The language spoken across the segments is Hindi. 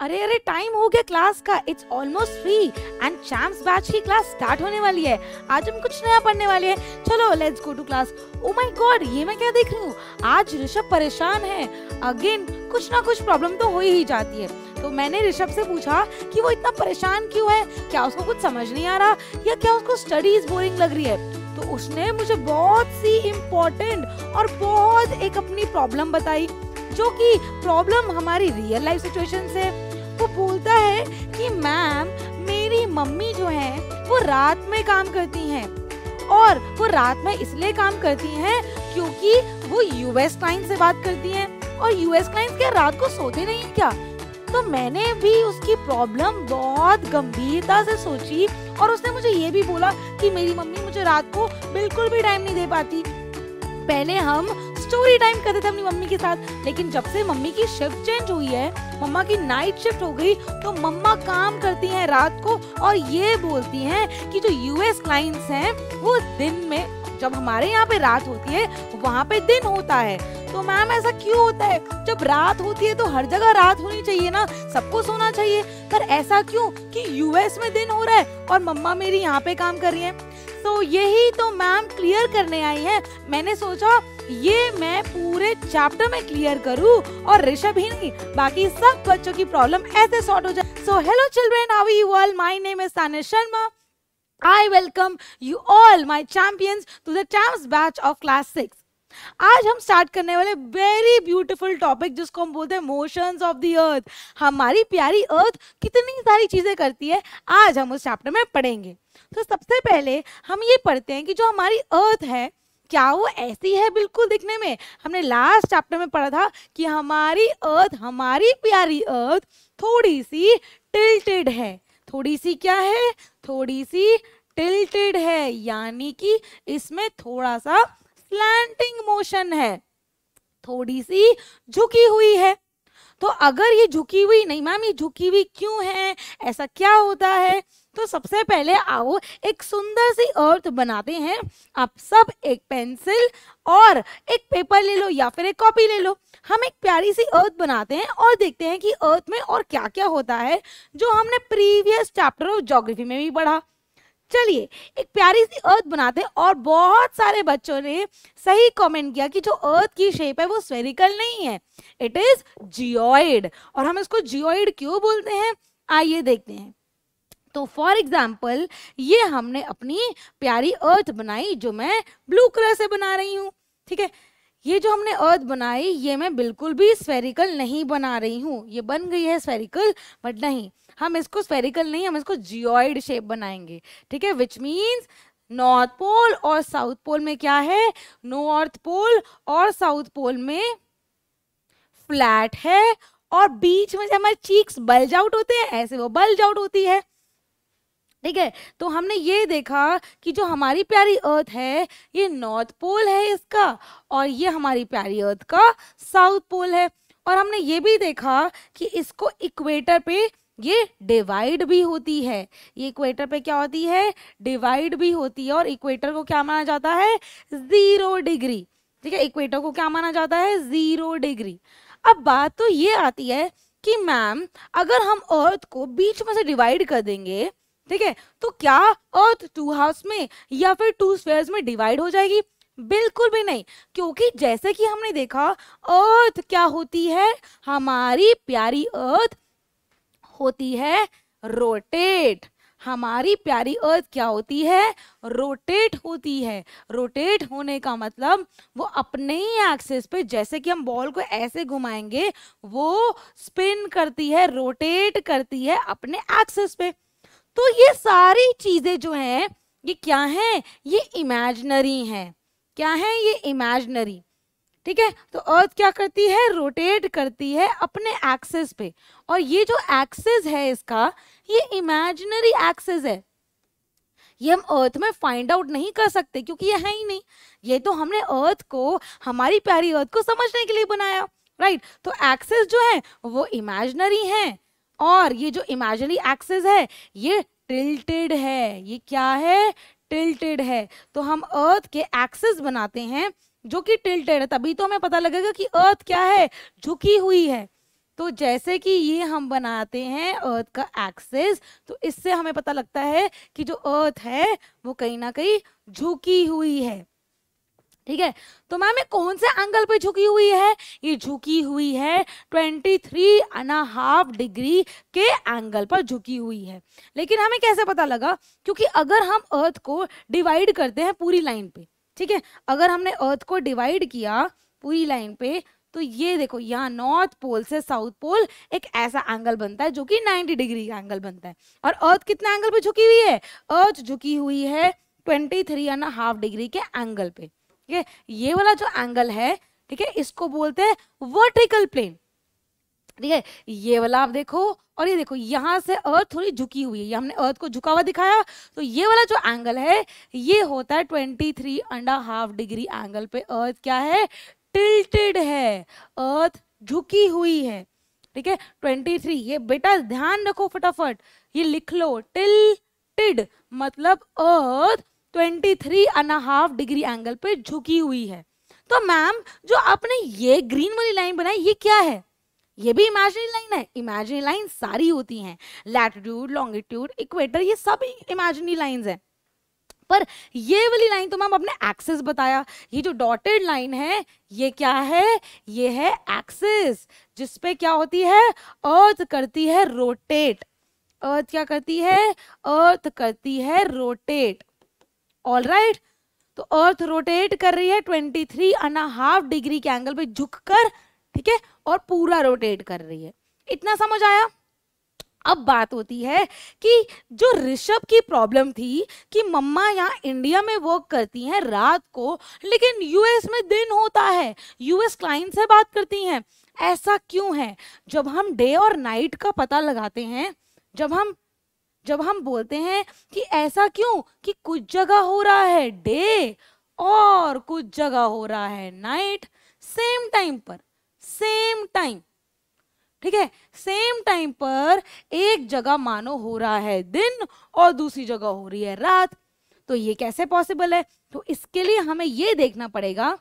अरे अरे टाइम हो गया क्लास का it's almost free and champs batch की क्लास स्टार्ट होने वाली है आज हम कुछ नया पढ़ने वाले हैं चलो let's go to class oh my God ये मैं क्या देख रही हूँ आज ऋषभ परेशान है अगेन कुछ ना कुछ प्रॉब्लम तो हो ही जाती है तो मैंने ऋषभ से पूछा कि वो इतना परेशान क्यों है क्या उसको कुछ समझ नहीं आ रहा या क्या उसको स्टडीज बोरिंग लग रही है तो उसने मुझे बहुत सी इम्पोर्टेंट और बहुत एक अपनी प्रॉब्लम बताई जो कि प्रॉब्लम हमारी रियल लाइफ सिचुएशन से वो बोलता है कि मैम मेरी मम्मी जो है वो रात में काम करती हैं और वो रात में इसलिए काम करती हैं क्योंकि वो यूएस क्लाइंट से बात करती हैं और यूएस क्लाइंट क्या रात को सोते नहीं क्या तो मैंने भी उसकी प्रॉब्लम बहुत गंभीरता से सोची और उसने मुझे ये भी बोला कि मेरी मम्मी मुझे रात को बिल्कुल भी टाइम नहीं दे पाती पहले हम स्टोरी टाइम करते थे अपनी मम्मी के साथ लेकिन जब से मम्मी की शिफ्ट चेंज हुई है मम्मा की नाइट शिफ्ट हो गई तो मम्मा काम करती हैं रात को और ये बोलती हैं कि जो यूएस क्लाइंट्स हैं वो दिन में जब हमारे यहाँ पे रात होती है वहाँ पे दिन होता है तो मैम ऐसा क्यों होता है जब रात होती है तो हर जगह रात होनी चाहिए ना सबको सोना चाहिए पर ऐसा क्यों कि यूएस में दिन हो रहा है और मम्मा मेरी यहाँ पे काम कर रही है तो यही तो मैम क्लियर करने आई है मैंने सोचा ये मैं पूरे चैप्टर में क्लियर करूं और ऋषभ ही नहीं बाकी सब बच्चों की प्रॉब्लम ऐसे सॉर्ट हो जाए so hello children how you all my name is Tanish Sharma I welcome you all my champions to the champs batch of class six आज हम स्टार्ट करने वाले वेरी ब्यूटीफुल टॉपिक जिसको हम बोलते हैं मोशंस ऑफ द अर्थ हमारी प्यारी अर्थ कितनी सारी चीज़ें करती है आज हम उस चैप्टर में पढ़ेंगे तो सबसे पहले हम ये पढ़ते हैं कि जो हमारी अर्थ है क्या वो ऐसी है बिल्कुल दिखने में हमने लास्ट चैप्टर में पढ़ा था कि हमारी अर्थ हमारी प्यारी अर्थ थोड़ी सी टिल्टेड है थोड़ी सी क्या है थोड़ी सी टिल्टेड है यानी कि इसमें थोड़ा सा स्लैंटिंग मोशन है थोड़ी सी झुकी हुई है तो अगर ये झुकी हुई नहीं मैम ये झुकी हुई क्यों है ऐसा क्या होता है तो सबसे पहले आओ एक सुंदर सी अर्थ बनाते हैं आप सब एक पेंसिल और एक पेपर ले लो या फिर एक कॉपी ले लो हम एक प्यारी सी अर्थ बनाते हैं और देखते हैं कि अर्थ में और क्या क्या होता है जो हमने प्रीवियस चैप्टर ऑफ जोग्राफी में भी पढ़ा चलिए एक प्यारी सी अर्थ बनाते हैं और बहुत सारे बच्चों ने सही कमेंट किया कि जो अर्थ की शेप है वो स्फेरिकल नहीं है इट इज जियोइड और हम इसको जियोइड क्यों बोलते हैं आइए देखते हैं तो फॉर एग्जाम्पल ये हमने अपनी प्यारी अर्थ बनाई जो मैं ब्लू कलर से बना रही हूँ ठीक है ये जो हमने अर्थ बनाई ये मैं बिल्कुल भी स्फेरिकल नहीं बना रही हूँ ये बन गई है स्फेरिकल बट नहीं हम इसको स्फेरिकल नहीं हम इसको जियोइड शेप बनाएंगे ठीक है विच मीन्स नॉर्थ पोल और साउथ पोल में क्या है नॉर्थ पोल और साउथ पोल में फ्लैट है और बीच में जब हमारे चीक्स बल्ज आउट होते हैं ऐसे वो बल्ज आउट होती है ठीक है तो हमने ये देखा कि जो हमारी प्यारी अर्थ है ये नॉर्थ पोल है इसका और ये हमारी प्यारी अर्थ का साउथ पोल है और हमने ये भी देखा कि इसको इक्वेटर पे ये डिवाइड भी होती है ये इक्वेटर पे क्या होती है डिवाइड भी होती है और इक्वेटर को क्या माना जाता है ज़ीरो डिग्री ठीक है इक्वेटर को क्या माना जाता है ज़ीरो डिग्री अब बात तो ये आती है कि मैम अगर हम अर्थ को बीच में से डिवाइड कर देंगे ठीक है तो क्या अर्थ टू हाउस में या फिर टू स्वेयर में डिवाइड हो जाएगी बिल्कुल भी नहीं क्योंकि जैसे कि हमने देखा अर्थ क्या होती है हमारी प्यारी अर्थ होती है रोटेट हमारी प्यारी अर्थ क्या होती है रोटेट होती है रोटेट होने का मतलब वो अपने ही एक्सेस पे जैसे कि हम बॉल को ऐसे घुमाएंगे वो स्पिन करती है रोटेट करती है अपने एक्सेस पे तो ये सारी चीज़ें जो हैं ये क्या हैं ये इमेजनरी हैं क्या है ये इमेजनरी ठीक है तो अर्थ क्या करती है रोटेट करती है अपने एक्सेस पे और ये जो एक्सेस है इसका ये इमेजनरी एक्सेस है ये हम अर्थ में फाइंड आउट नहीं कर सकते क्योंकि ये है ही नहीं ये तो हमने अर्थ को हमारी प्यारी अर्थ को समझने के लिए बनाया राइट right? तो एक्सेस जो है वो इमेजनरी है और ये जो इमेजनरी एक्सेस है ये टिल्टेड है ये क्या है टिल्टेड है तो हम अर्थ के एक्सेस बनाते हैं जो कि टिल्टेड है तभी तो हमें पता लगेगा कि अर्थ क्या है झुकी हुई है तो जैसे कि ये हम बनाते हैं अर्थ का एक्सेस तो इससे हमें पता लगता है कि जो अर्थ है वो कहीं ना कहीं झुकी हुई है ठीक है तो मैम ये कौन से एंगल पे झुकी हुई है ये झुकी हुई है twenty three and half degree के एंगल पर झुकी हुई है लेकिन हमें कैसे पता लगा क्योंकि अगर हम अर्थ को डिवाइड करते हैं पूरी लाइन पे ठीक है अगर हमने अर्थ को डिवाइड किया पूरी लाइन पे तो ये देखो यहाँ नॉर्थ पोल से साउथ पोल एक ऐसा एंगल बनता है जो कि 90 डिग्री का एंगल बनता है और अर्थ कितने एंगल पे झुकी हुई है अर्थ झुकी हुई है twenty three and half degree के एंगल पे ठीक है ये वाला जो एंगल है ठीक है इसको बोलते हैं वर्टिकल प्लेन ठीक है ये वाला आप देखो और ये देखो यहां से अर्थ थोड़ी झुकी हुई है ये हमने अर्थ को झुका हुआ दिखाया तो ये वाला जो एंगल है ये होता है twenty three and a half degree angle पे अर्थ क्या है टिल्टेड है अर्थ झुकी हुई है ठीक है ट्वेंटी थ्री ये बेटा ध्यान रखो फटाफट ये लिख लो टिल मतलब earth twenty three and half degree angle पे झुकी हुई है तो मैम जो आपने ये ग्रीन वाली लाइन बनाई ये क्या है ये भी इमेजिनरी लाइन है इमेजिनरी लाइन सारी होती हैं लैटिट्यूड लॉन्गिट्यूड इक्वेटर ये सब इमेजिनरी लाइंस हैं पर ये वाली लाइन तो मैम आपने एक्सेस बताया ये जो डॉटेड लाइन है ये क्या है ये है एक्सेस जिसपे क्या होती है अर्थ करती है रोटेट अर्थ क्या करती है अर्थ करती है रोटेट ऑल राइट तो अर्थ रोटेट कर रही है twenty three and half degree के एंगल पे झुक कर ठीक है और पूरा रोटेट कर रही है इतना समझ आया अब बात होती है कि जो ऋषभ की प्रॉब्लम थी कि मम्मा यहाँ इंडिया में वर्क करती हैं रात को लेकिन यूएस में दिन होता है यूएस क्लाइंट से बात करती हैं ऐसा क्यों है जब हम डे और नाइट का पता लगाते हैं जब हम जब हम बोलते हैं कि ऐसा क्यों कि कुछ जगह हो रहा है डे और कुछ जगह हो रहा है नाइट सेम टाइम पर सेम टाइम ठीक है सेम टाइम पर एक जगह मानो हो रहा है दिन और दूसरी जगह हो रही है रात तो ये कैसे पॉसिबल है तो इसके लिए हमें ये देखना पड़ेगा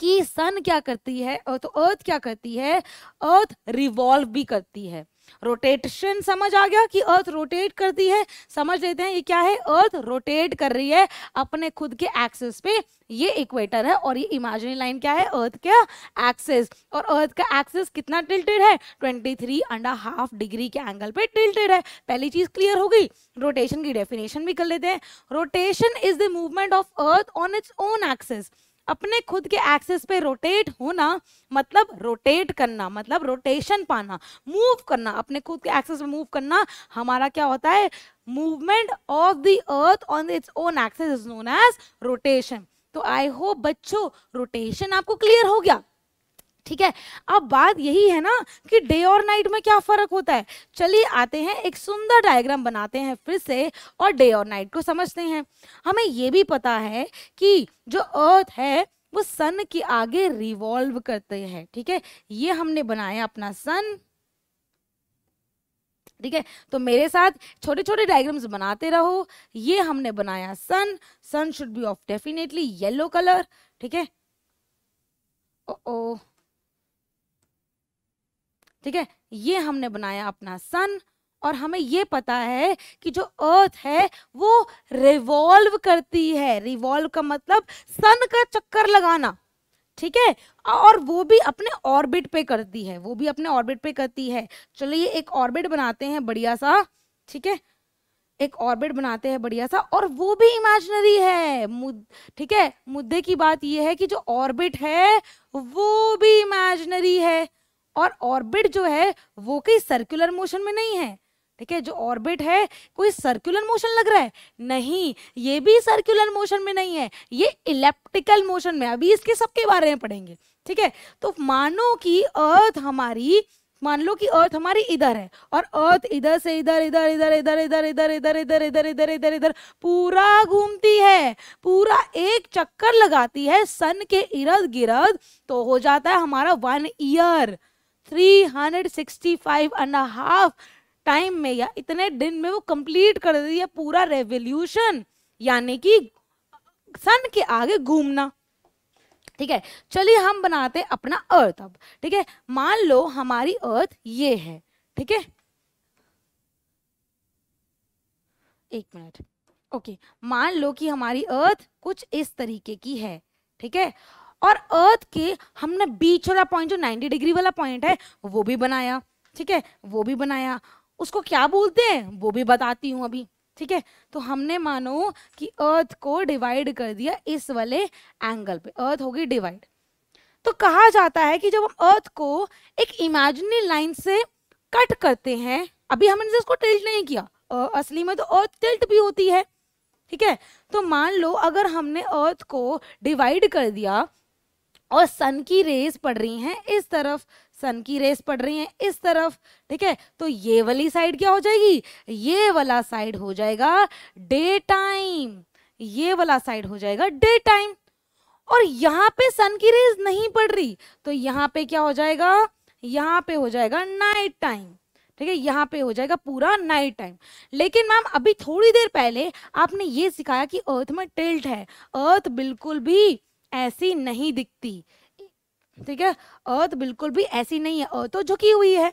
कि सन क्या करती है तो अर्थ क्या करती है अर्थ रिवॉल्व भी करती है रोटेशन समझ आ गया कि अर्थ रोटेट करती है समझ लेते हैं ये क्या है अर्थ रोटेट कर रही है अपने खुद के एक्सेस पे ये इक्वेटर है और ये इमेजिनरी लाइन क्या है अर्थ का एक्सेस और अर्थ का एक्सेस कितना टिल्टेड है 23 थ्री अंडा हाफ डिग्री के एंगल पे टिल्टेड है पहली चीज क्लियर हो गई रोटेशन की डेफिनेशन भी कर लेते हैं rotation is the movement of earth on its own axis अपने खुद के एक्सेस पे रोटेट होना मतलब रोटेट करना मतलब रोटेशन पाना मूव करना अपने खुद के एक्सेस पे मूव करना हमारा क्या होता है movement of the earth on its own axis is known as rotation तो आई होप बच्चों रोटेशन आपको क्लियर हो गया ठीक है अब बात यही है ना कि डे और नाइट में क्या फर्क होता है चलिए आते हैं एक सुंदर डायग्राम बनाते हैं फिर से और डे और नाइट को समझते हैं हमें ये भी पता है कि जो अर्थ है वो सन के आगे रिवॉल्व करते हैं ठीक है ये हमने बनाया अपना सन ठीक है तो मेरे साथ छोटे छोटे डायग्राम्स बनाते रहो ये हमने बनाया sun sun should be of definitely yellow colour ठीक है ओ, ओ ठीक है ये हमने बनाया अपना सन और हमें ये पता है कि जो अर्थ है वो रिवॉल्व करती है रिवॉल्व का मतलब सन का चक्कर लगाना ठीक है और वो भी अपने ऑर्बिट पे करती है वो भी अपने ऑर्बिट पे करती है चलिए एक ऑर्बिट बनाते हैं बढ़िया सा ठीक है एक ऑर्बिट बनाते हैं बढ़िया सा और वो भी इमेजनरी है ठीक है मुद्दे की बात यह है कि जो ऑर्बिट है वो भी इमेजनरी है और ऑर्बिट जो है वो कहीं सर्कुलर मोशन में नहीं है ठीक है जो ऑर्बिट है कोई सर्कुलर मोशन लग रहा है नहीं ये भी सर्कुलर मोशन में नहीं है ये इलेप्टिकल मोशन में अभी इसके सबके बारे में पढ़ेंगे ठीक है तो मानो कि अर्थ हमारी मान लो कि अर्थ हमारी इधर है और अर्थ इधर से इधर इधर इधर इधर इधर इधर इधर इधर इधर इधर इधर इधर पूरा घूमती है पूरा एक चक्कर लगाती है सन के इर्द गिर्द तो हो जाता है हमारा one year three hundred sixty five and half time में या इतने दिन में वो कंप्लीट कर देती है पूरा रेवोल्यूशन यानी कि सन के आगे घूमना ठीक है चलिए हम बनाते अपना अर्थ अब ठीक है मान लो हमारी अर्थ ये है ठीक है एक मिनट ओके मान लो कि हमारी अर्थ कुछ इस तरीके की है ठीक है और अर्थ के हमने बीच वाला पॉइंट जो 90 डिग्री वाला पॉइंट है वो भी बनाया ठीक है वो भी बनाया उसको क्या बोलते हैं वो भी बताती हूँ अभी ठीक है तो हमने मानो कि अर्थ को डिवाइड कर दिया इस वाले एंगल पे अर्थ होगी डिवाइड तो कहा जाता है कि जब हम अर्थ को एक इमेजिनरी लाइन से कट करते हैं अभी हमने तो इसको टिल्ट नहीं किया असली में तो अर्थ टिल्ट भी होती है ठीक है तो मान लो अगर हमने अर्थ को डिवाइड कर दिया और सन की रेस पड़ रही हैं इस तरफ सन की रेस पड़ रही हैं इस तरफ ठीक है तो ये वाली साइड क्या हो जाएगी ये वाला साइड हो जाएगा डे टाइम ये वाला साइड हो जाएगा डे टाइम और यहाँ पे सन की रेस नहीं पड़ रही तो यहाँ पे क्या हो जाएगा यहाँ पे हो जाएगा नाइट टाइम ठीक है यहाँ पे हो जाएगा पूरा नाइट टाइम लेकिन मैम अभी थोड़ी देर पहले आपने ये सिखाया कि अर्थ में टिल्ट है अर्थ बिल्कुल भी ऐसी नहीं दिखती ठीक है अर्थ बिल्कुल भी ऐसी नहीं है अर्थ तो झुकी हुई है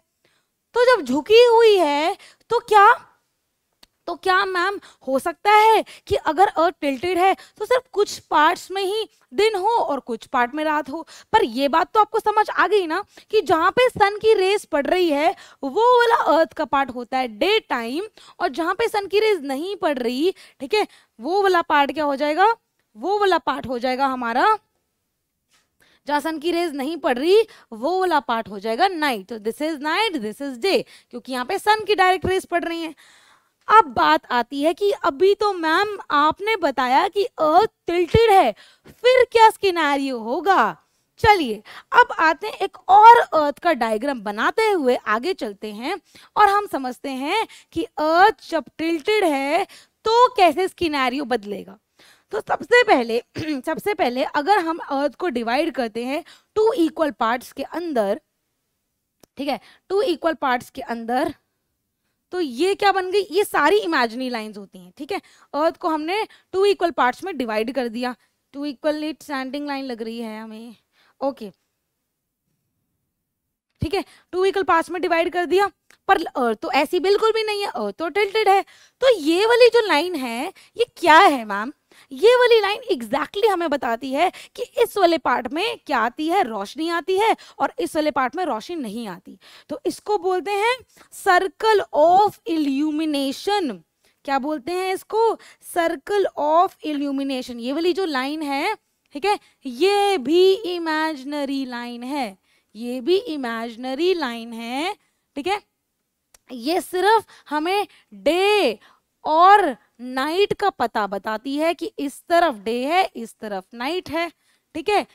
तो जब झुकी हुई है तो क्या तो क्या मैम हो सकता है कि अगर अर्थ टिल्टेड है तो सिर्फ कुछ पार्ट्स में ही दिन हो और कुछ पार्ट में रात हो पर यह बात तो आपको समझ आ गई ना कि जहां पे सन की रेस पड़ रही है वो वाला अर्थ का पार्ट होता है डे टाइम और जहां पे सन की रेस नहीं पड़ रही ठीक है वो वाला पार्ट क्या हो जाएगा वो वाला पार्ट हो जाएगा हमारा जासन की रेज नहीं पड़ रही वो वाला पार्ट हो जाएगा night this is night this is day क्योंकि यहाँ पे सन की डायरेक्ट रेज पड़ रही है अब बात आती है कि अभी तो मैम आपने बताया कि अर्थ टिल्टेड है फिर क्या स्किनारियो होगा चलिए अब आते हैं एक और अर्थ का डायग्राम बनाते हुए आगे चलते हैं और हम समझते हैं कि अर्थ जब टिल्टेड है तो कैसे स्किनारियो बदलेगा तो सबसे पहले सबसे पहले अगर हम अर्थ को डिवाइड करते हैं टू इक्वल पार्ट्स के अंदर ठीक है टू इक्वल पार्ट्स के अंदर तो ये क्या बन गई ये सारी इमेजनी लाइंस होती हैं ठीक है अर्थ को हमने टू इक्वल पार्ट्स में डिवाइड कर दिया टू इक्वल स्टैंडिंग लाइन लग रही है हमें ओके ठीक है टू इक्वल पार्ट्स में डिवाइड कर दिया पर अर्थ तो ऐसी बिल्कुल भी नहीं है अर्थ तो टिल्टेड है तो ये वाली जो लाइन है ये क्या है मैम ये वाली लाइन एग्जैक्टली exactly हमें बताती है कि इस वाले पार्ट में क्या आती है रोशनी आती है और इस वाले पार्ट में रोशनी नहीं आती तो इसको बोलते हैं सर्कल ऑफ इल्यूमिनेशन क्या बोलते हैं इसको सर्कल ऑफ इल्यूमिनेशन ये वाली जो लाइन है ठीक है ये भी इमेजनरी लाइन है ये भी इमेजनरी लाइन है ठीक है ये सिर्फ हमें डे और नाइट का पता बताती है कि इस तरफ डे है इस तरफ नाइट है ठीक है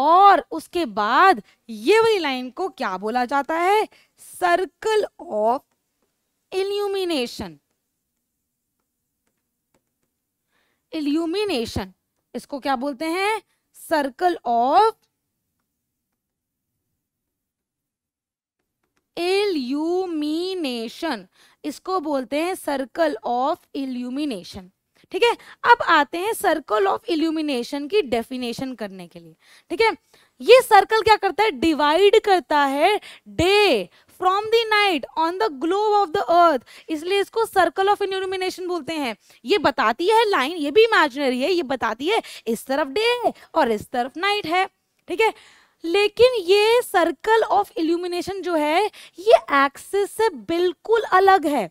और उसके बाद ये वाली लाइन को क्या बोला जाता है सर्कल ऑफ इल्यूमिनेशन इल्यूमिनेशन इसको क्या बोलते हैं सर्कल ऑफ इल्यूमिनेशन इसको बोलते हैं सर्कल ऑफ इल्यूमिनेशन ठीक है अब आते हैं सर्कल ऑफ इल्यूमिनेशन की डेफिनेशन करने के लिए ठीक है ये सर्कल क्या करता है डिवाइड करता है day from the night on the globe of the earth इसलिए इसको सर्कल ऑफ इल्यूमिनेशन बोलते हैं ये बताती है लाइन ये भी इमेजिनरी है ये बताती है इस तरफ डे है और इस तरफ नाइट है ठीक है लेकिन ये सर्कल ऑफ इल्यूमिनेशन जो है ये एक्सिस से बिल्कुल अलग है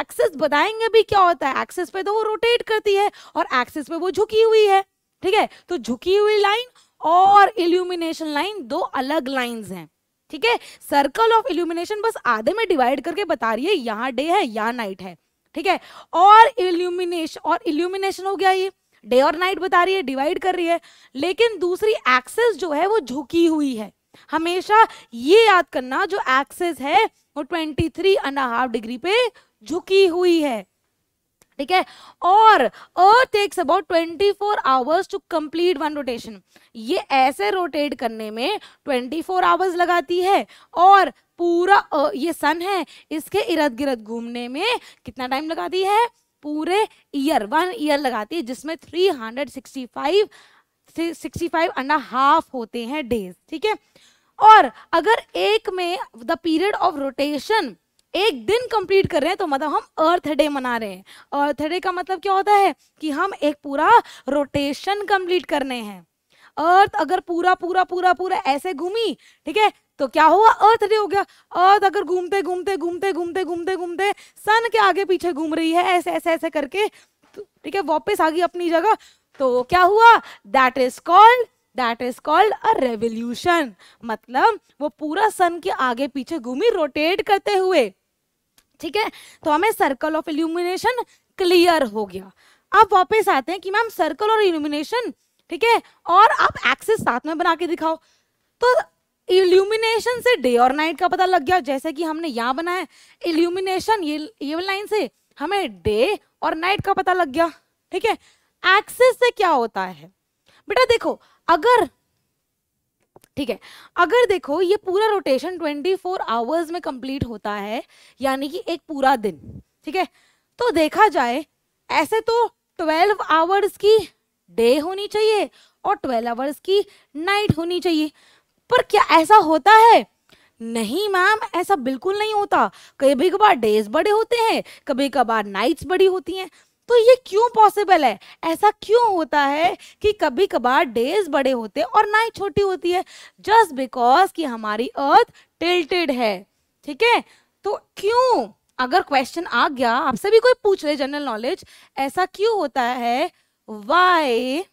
एक्सिस बताएंगे भी क्या होता है एक्सिस पे तो वो रोटेट करती है और एक्सिस पे वो झुकी हुई है ठीक है तो झुकी हुई लाइन और इल्यूमिनेशन लाइन दो अलग लाइंस हैं ठीक है सर्कल ऑफ इल्यूमिनेशन बस आधे में डिवाइड करके बता रही है यहाँ डे है यहाँ नाइट है ठीक है और इल्यूमिनेशन और इल्यूमिनेशन हो गया ये डे और नाइट बता रही है डिवाइड कर रही है लेकिन दूसरी एक्सेस जो है वो झुकी हुई है हमेशा ये याद करना जो एक्सेस है वो twenty three and half degree पे झुकी हुई है ठीक है और earth takes about 24 four hours to complete one rotation ये ऐसे रोटेट करने में 24 फोर आवर्स लगाती है और पूरा ये सन है इसके इर्द गिर्द घूमने में कितना टाइम लगाती है पूरे ईयर वन ईयर लगाती है जिसमें three hundred sixty five sixty five and half होते हैं डेज ठीक है और अगर एक में द पीरियड ऑफ रोटेशन एक दिन कंप्लीट कर रहे हैं तो मतलब हम अर्थ डे मना रहे हैं अर्थ डे का मतलब क्या होता है कि हम एक पूरा रोटेशन कंप्लीट करने हैं अर्थ अगर पूरा पूरा पूरा पूरा ऐसे घूमी ठीक है तो क्या हुआ अर्थ डे हो गया अर्थ अगर घूमते घूमते घूमते घूमते घूमते घूमते सन के आगे पीछे घूम रही है ऐसे ऐसे ऐसे करके तो ठीक है वापस आ गई अपनी जगह तो क्या हुआ that is called That is called a revolution. मतलब वो पूरा सन के आगे पीछे घूमी रोटेट करते हुए ठीक है तो हमें सर्कल ऑफ इल्यूमिनेशन क्लियर हो गया अब वापस आते हैं कि मैम सर्कल और इल्यूमिनेशन ठीक है और आप एक्सेस साथ में बना के दिखाओ तो इल्यूमिनेशन से डे और नाइट का पता लग गया जैसे कि हमने यहाँ बनाया इल्यूमिनेशन ये ये लाइन से हमें डे और नाइट का पता लग गया ठीक है एक्सेस से क्या होता है बेटा देखो अगर ठीक है अगर देखो ये पूरा रोटेशन 24 फोर आवर्स में कंप्लीट होता है यानी कि एक पूरा दिन ठीक है तो देखा जाए ऐसे तो 12 आवर्स की डे होनी चाहिए और 12 आवर्स की नाइट होनी चाहिए पर क्या ऐसा होता है नहीं मैम ऐसा बिल्कुल नहीं होता कभी कभार डेज बड़े होते हैं कभी कभार नाइट्स बड़ी होती हैं तो ये क्यों पॉसिबल है ऐसा क्यों होता है कि कभी कभार डेज बड़े होते हैं और नाइट छोटी होती है जस्ट बिकॉज कि हमारी अर्थ टिल्टेड है ठीक है तो क्यों अगर क्वेश्चन आ गया आपसे भी कोई पूछ रहे जनरल नॉलेज ऐसा क्यों होता है वाई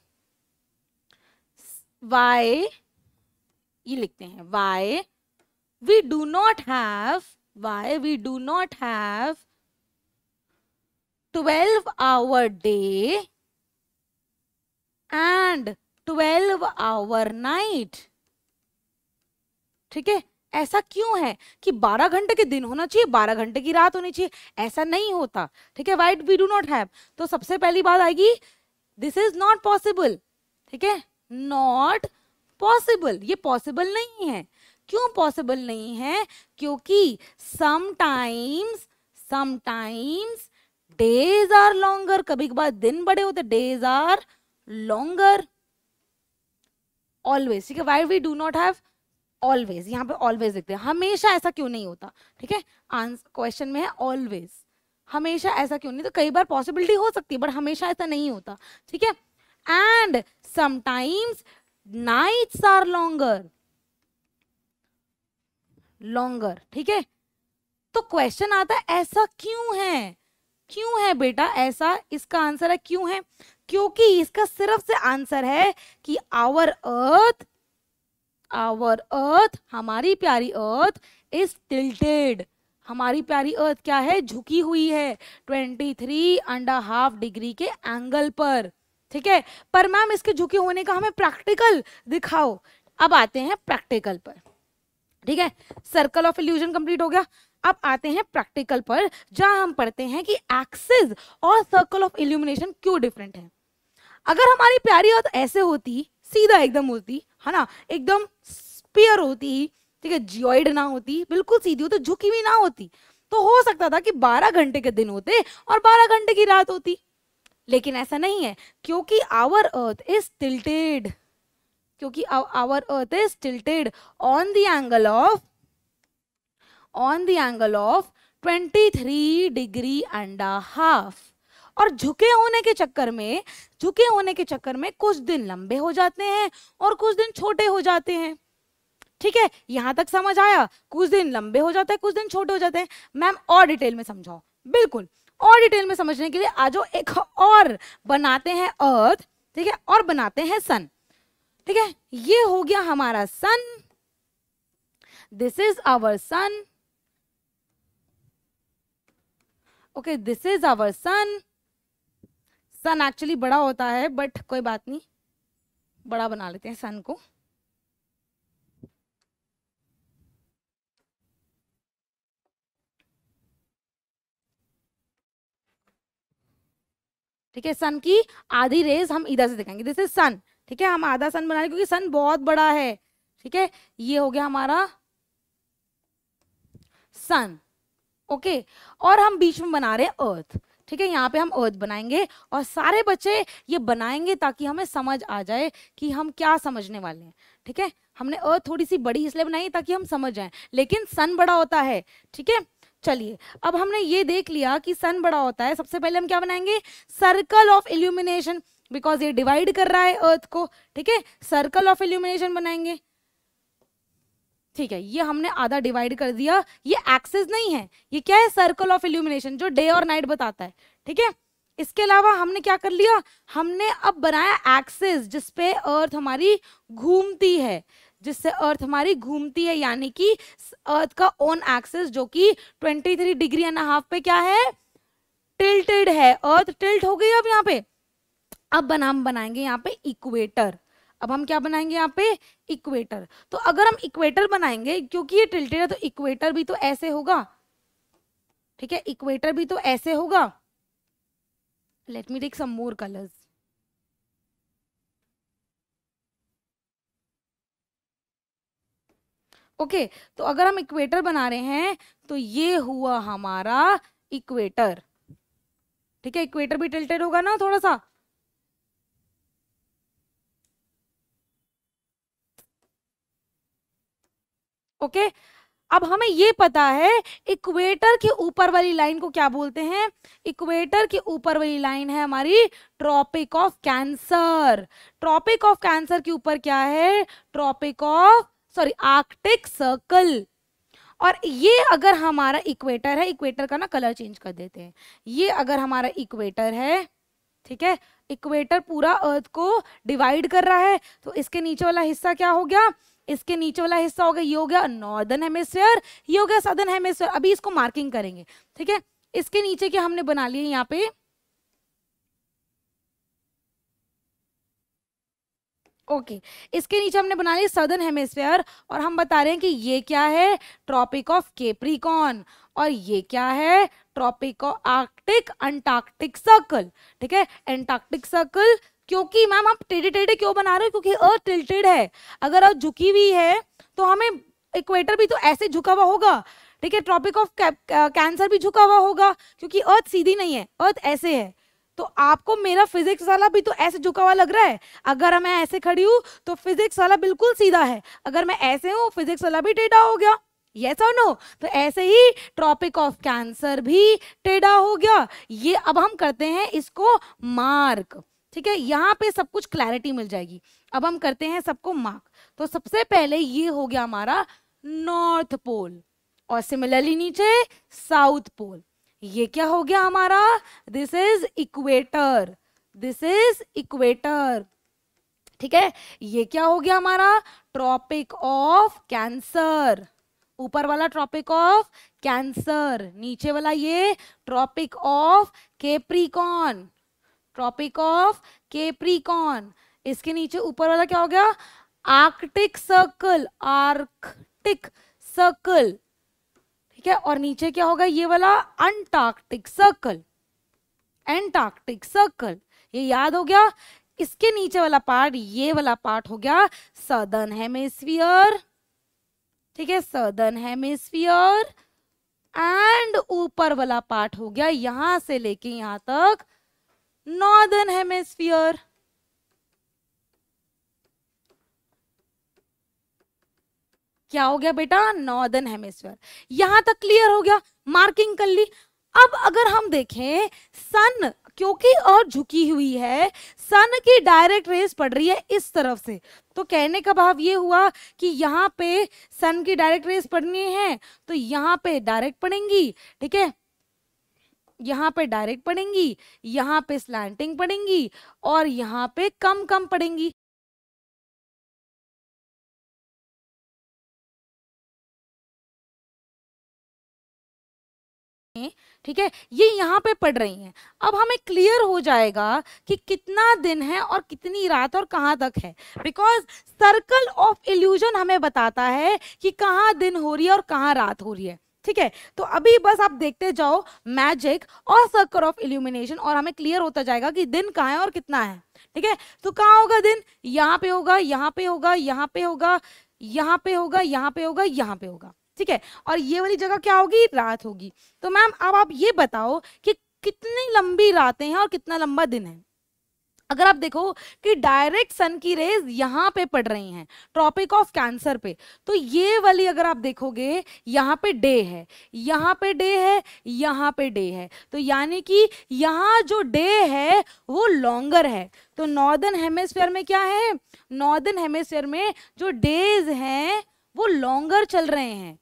वाई ये लिखते हैं why we do not have why we do not have twelve hour day and twelve hour night ठीक है ऐसा क्यों है कि 12 घंटे के दिन होना चाहिए 12 घंटे की रात होनी चाहिए ऐसा नहीं होता ठीक है why we do not have तो सबसे पहली बात आएगी दिस इज नॉट पॉसिबल ठीक है नॉट पॉसिबल ये पॉसिबल नहीं है क्यों पॉसिबल नहीं है क्योंकि sometimes sometimes days are longer कभी कभार दिन बड़े होते डेज आर लॉन्गर ऑलवेज ठीक है why we do not have always यहाँ पे ऑलवेज लिखते हैं हमेशा ऐसा क्यों नहीं होता ठीक है आंसर क्वेश्चन में है ऑलवेज हमेशा ऐसा क्यों नहीं तो कई बार पॉसिबिलिटी हो सकती है बट हमेशा ऐसा नहीं होता ठीक है and sometimes nights are longer longer ठीक है तो क्वेश्चन आता है ऐसा क्यों है क्यों है बेटा ऐसा इसका आंसर है क्यों है क्योंकि इसका सिर्फ से आंसर है कि आवर अर्थ आवर अर्थ हमारी प्यारी अर्थ इज टिल्टेड हमारी प्यारी अर्थ क्या है झुकी हुई है twenty three and a half degree के एंगल पर ठीक है पर मैम इसके झुके होने का हमें प्रैक्टिकल दिखाओ अब आते हैं प्रैक्टिकल पर ठीक है सर्कल ऑफ इल्यूजन कंप्लीट हो गया अब आते हैं प्रैक्टिकल पर जहां हम पढ़ते हैं कि एक्सिस और सर्कल ऑफ इल्यूमिनेशन क्यों डिफरेंट है अगर हमारी प्यारी और ऐसे होती सीधा एकदम होती है ना एकदम स्पियर होती ठीक है जियोइड ना होती बिल्कुल सीधी होती तो झुकी हुई ना होती तो हो सकता था कि 12 घंटे के दिन होते और 12 घंटे की रात होती लेकिन ऐसा नहीं है क्योंकि आवर अर्थ इज टिल्टेड क्योंकि our earth is tilted on the angle of on the angle of 23 degree and half और झुके होने के चक्कर में झुके होने के चक्कर में कुछ दिन लंबे हो जाते हैं और कुछ दिन छोटे हो जाते हैं ठीक है यहां तक समझ आया कुछ दिन लंबे हो जाते हैं कुछ दिन छोटे हो जाते हैं मैम और डिटेल में समझाओ बिल्कुल और डिटेल में समझने के लिए आज एक और बनाते हैं अर्थ ठीक है और बनाते हैं सन ठीक है ये हो गया हमारा sun this is our sun okay this is our sun sun actually बड़ा होता है बट कोई बात नहीं बड़ा बना लेते हैं सन को ठीक है सन की आधी रेज हम इधर से दिखाएंगे दिस इज सन ठीक है हम आधा सन बना रहे क्योंकि सन बहुत बड़ा है ठीक है ये हो गया हमारा सन ओके और हम बीच में बना रहे हैं अर्थ ठीक है यहाँ पे हम अर्थ बनाएंगे और सारे बच्चे ये बनाएंगे ताकि हमें समझ आ जाए कि हम क्या समझने वाले हैं ठीक है हमने अर्थ थोड़ी सी बड़ी इसलिए बनाई ताकि हम समझ जाएं लेकिन सन बड़ा होता है ठीक है चलिए अब हमने ये देख लिया कि सन बड़ा होता है सबसे पहले हम क्या बनाएंगे सर्कल ऑफ इल्यूमिनेशन बिकॉज ये डिवाइड कर रहा है अर्थ को ठीक है सर्कल ऑफ इल्यूमिनेशन बनाएंगे ठीक है ये हमने आधा डिवाइड कर दिया ये एक्सेस नहीं है ये क्या है सर्कल ऑफ इल्यूमिनेशन जो डे और नाइट बताता है ठीक है इसके अलावा हमने क्या कर लिया हमने अब बनाया एक्सेस जिसपे अर्थ हमारी घूमती है जिससे अर्थ हमारी घूमती है यानी कि अर्थ का ओन एक्सेस जो कि 23 डिग्री एंड हाफ पे क्या है टिल्टेड है अर्थ टिल्ट हो गई अब यहाँ पे अब बना हम बनाएंगे यहाँ पे इक्वेटर अब हम क्या बनाएंगे यहाँ पे इक्वेटर तो अगर हम इक्वेटर बनाएंगे क्योंकि ये टिल्टेड है तो इक्वेटर भी तो ऐसे होगा ठीक है इक्वेटर भी तो ऐसे होगा let me take some more colours okay तो अगर हम इक्वेटर बना रहे हैं तो ये हुआ हमारा इक्वेटर ठीक है इक्वेटर भी टिल्टेड होगा ना थोड़ा सा ओके अब हमें ये पता है इक्वेटर के ऊपर वाली लाइन को क्या बोलते हैं इक्वेटर के ऊपर वाली लाइन है हमारी tropic of Cancer tropic of Cancer के ऊपर क्या है tropic of sorry Arctic circle और ये अगर हमारा इक्वेटर है इक्वेटर का ना कलर चेंज कर देते हैं ये अगर हमारा इक्वेटर है ठीक है इक्वेटर पूरा अर्थ को डिवाइड कर रहा है तो इसके नीचे वाला हिस्सा क्या हो गया इसके नीचे वाला हिस्सा हो गया ये हो गया नॉर्दर्न हेमेस्फेयर ये हो गया सदर्न हेमेस्फेयर अभी इसको मार्किंग करेंगे ठीक है इसके नीचे क्या हमने बना लिए यहाँ पे ओके okay. इसके नीचे हमने बना ली सदर्न हेमिस्फेयर और हम बता रहे हैं कि ये क्या है ट्रॉपिक ऑफ केप्रिकॉन और ये क्या है tropic of Arctic Antarctic circle ठीक है एंटार्कटिक सर्कल क्योंकि मैम हम टेढ़े टेढ़े क्यों बना रहे हो क्योंकि अर्थ टिल्टेड है अगर अर्थ झुकी हुई है तो हमें इक्वेटर भी तो ऐसे झुका हुआ होगा ठीक है ट्रॉपिक ऑफ कैंसर भी झुका हुआ होगा क्योंकि अर्थ सीधी नहीं है अर्थ ऐसे है तो आपको मेरा फिजिक्स वाला भी तो ऐसे झुका हुआ लग रहा है अगर मैं ऐसे खड़ी हूँ तो फिजिक्स वाला बिल्कुल सीधा है अगर मैं ऐसे हूँ फिजिक्स वाला भी टेढ़ा हो गया यस और नो तो ऐसे ही ट्रॉपिक ऑफ कैंसर भी टेढ़ा हो गया ये अब हम करते हैं इसको मार्क ठीक है यहाँ पे सब कुछ क्लैरिटी मिल जाएगी अब हम करते हैं सबको मार्क तो सबसे पहले ये हो गया हमारा नॉर्थ पोल और सिमिलरली नीचे साउथ पोल ये क्या हो गया हमारा this is equator this is equator ठीक है ये क्या हो गया हमारा ट्रॉपिक ऑफ कैंसर ऊपर वाला ट्रॉपिक ऑफ कैंसर नीचे वाला ये tropic of Capricorn tropic of Capricorn इसके नीचे ऊपर वाला क्या हो गया आर्कटिक सर्कल आर्कटिक सर्कल ठीक है और नीचे क्या होगा ये वाला अंटार्कटिक सर्कल एंटार्कटिक सर्कल ये याद हो गया इसके नीचे वाला पार्ट ये वाला पार्ट हो गया सदर्न हेमेस्फियर ठीक है सदर्न हेमेस्फियर एंड ऊपर वाला पार्ट हो गया यहां से लेके यहां तक नॉर्दर्न हेमेस्फियर क्या हो गया बेटा नॉर्दर्न हेमिस्फेयर यहां तक क्लियर हो गया मार्किंग कर ली अब अगर हम देखें सन क्योंकि और झुकी हुई है सन की डायरेक्ट रेस पड़ रही है इस तरफ से तो कहने का भाव ये हुआ कि यहाँ पे सन की डायरेक्ट रेस पड़नी है तो यहाँ पे डायरेक्ट पड़ेंगी ठीक है यहाँ पे डायरेक्ट पड़ेंगी यहाँ पे स्लैंटिंग पड़ेंगी और यहाँ पे कम कम पड़ेंगी हैं ठीक है ये यहाँ पे पढ़ रही हैं अब हमें क्लियर हो जाएगा कि कितना दिन है और कितनी रात और कहाँ तक है बिकॉज सर्कल ऑफ इल्यूजन हमें बताता है कि कहाँ दिन हो रही है और कहाँ रात हो रही है ठीक है तो अभी बस आप देखते जाओ मैजिक और सर्कल ऑफ इल्यूमिनेशन और हमें क्लियर होता जाएगा कि दिन कहाँ है और कितना है ठीक है तो कहाँ होगा दिन यहाँ पे होगा यहाँ पे होगा यहाँ पे होगा यहाँ पे होगा यहाँ पे होगा यहाँ पे होगा ठीक है और ये वाली जगह क्या होगी रात होगी तो मैम अब आप ये बताओ कि कितनी लंबी रातें हैं और कितना लंबा दिन है अगर आप देखो कि डायरेक्ट सन की रेज यहाँ पे पड़ रही हैं ट्रॉपिक ऑफ कैंसर पे तो ये वाली अगर आप देखोगे यहाँ पे डे है यहाँ पे डे है यहाँ पे डे है तो यानी कि यहाँ जो डे है वो लॉन्गर है तो नॉर्दर्न हेमेस्फेयर में क्या है नॉर्दर्न हेमेस्फेयर में जो डेज हैं वो लॉन्गर चल रहे हैं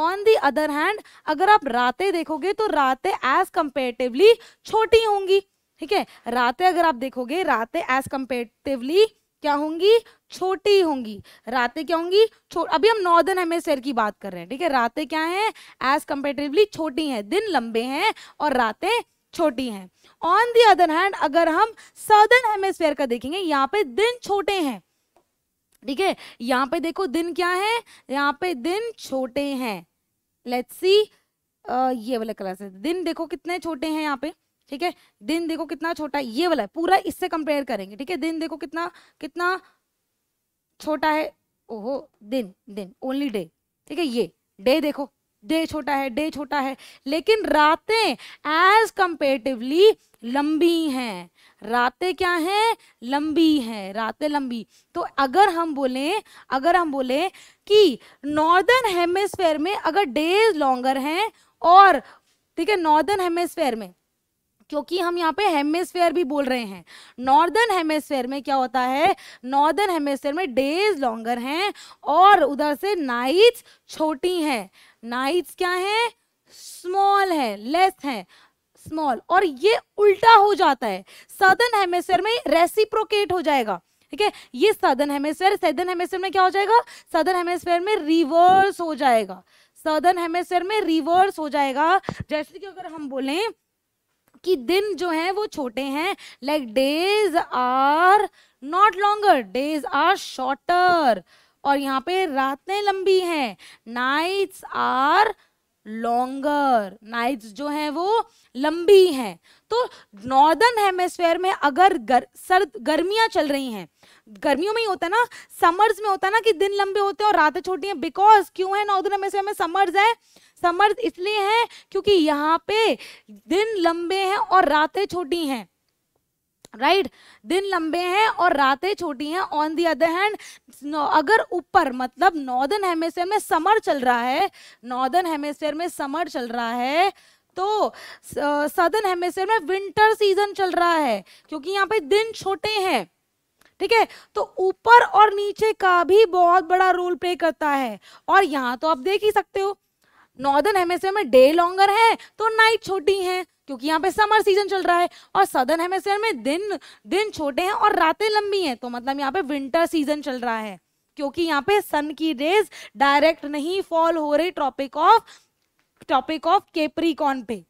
ऑन दी अदर हैंड अगर आप रातें देखोगे तो रातें एज कंपेरेटिवली छोटी होंगी ठीक है रातें अगर आप देखोगे रातें एज कंपेरेटिवली क्या होंगी छोटी होंगी रातें क्या होंगी अभी हम नॉर्दर्न हेमेस्फेयर की बात कर रहे हैं ठीक है रातें क्या हैं एज कंपेरेटिवली छोटी हैं दिन लंबे हैं और रातें छोटी हैं ऑन दी अदर हैंड अगर हम सदर्न हेमेस्फेयर का देखेंगे यहाँ पे दिन छोटे हैं ठीक है यहाँ पे देखो दिन क्या है यहाँ पे दिन छोटे हैं लेट्स सी ये वाला कलर से दिन देखो कितने छोटे हैं यहाँ पे ठीक है दिन देखो कितना छोटा है ये वाला है पूरा इससे कंपेयर करेंगे ठीक है दिन देखो कितना कितना छोटा है ओहो दिन दिन ओनली डे ठीक है ये डे देखो डे छोटा है डे छोटा है लेकिन रातें एज कंपेरेटिवली लंबी हैं रातें क्या हैं लंबी हैं रातें लंबी तो अगर हम बोलें अगर हम बोलें कि नॉर्दर्न हेमिस्फेयर में अगर डेज लॉन्गर हैं और ठीक है नॉर्दर्न हेमिस्फेयर में क्योंकि हम यहाँ पे हेमेस्फेयर भी बोल रहे हैं नॉर्दर्न हेमेस्फेयर में क्या होता है नॉर्दर्न हेमेस्फेयर में डेज लॉन्गर हैं और उधर से नाइट्स छोटी हैं नाइट्स क्या हैं स्मॉल हैं लेस हैं स्मॉल और ये उल्टा हो जाता है सदन हेमेसर में रेसिप्रोकेट हो जाएगा ठीक है ये सदन हेमेसफेयर सदन हेमेसफेयर में क्या हो जाएगा सदन हेमेसफेयर में रिवर्स हो जाएगा सदन हेमेसफेयर में रिवर्स हो जाएगा जैसे कि अगर हम बोलें कि दिन जो है वो छोटे हैं like days are not longer days are shorter और यहाँ पे रातें लंबी हैं नाइट्स आर लॉन्गर नाइट्स जो हैं वो लंबी हैं तो नॉर्दर्न हेमस्फेयर में अगर गर, सर्द गर्मियां चल रही हैं गर्मियों में ही होता है ना समर्स में होता है ना कि दिन लंबे होते हैं और रातें छोटी हैं बिकॉज क्यों है नॉर्दर्न हेमेस्फेयर में समर्स है समर्स इसलिए है क्योंकि यहाँ पे दिन लंबे हैं और रातें छोटी हैं राइट right? दिन लंबे हैं और रातें छोटी हैं ऑन दी अदर हैंड अगर ऊपर मतलब नॉर्दर्न हेमेस्फेयर में समर चल रहा है नॉर्दर्न हेमेस्फेयर में समर चल रहा है तो सदर्न हेमेस्फेयर में विंटर सीजन चल रहा है क्योंकि यहाँ पे दिन छोटे हैं ठीक है तो ऊपर और नीचे का भी बहुत बड़ा रोल प्ले करता है और यहाँ तो आप देख ही सकते हो नॉर्दर्न हेमेस्फेयर में डे लॉन्गर है तो नाइट छोटी है क्योंकि यहाँ पे समर सीजन चल रहा है और सदर्न हेमेस्फेयर में दिन दिन छोटे हैं और रातें लंबी हैं तो मतलब यहाँ पे विंटर सीजन चल रहा है क्योंकि यहाँ पे सन की रेज डायरेक्ट नहीं फॉल हो रही tropic of tropic of Capricorn पे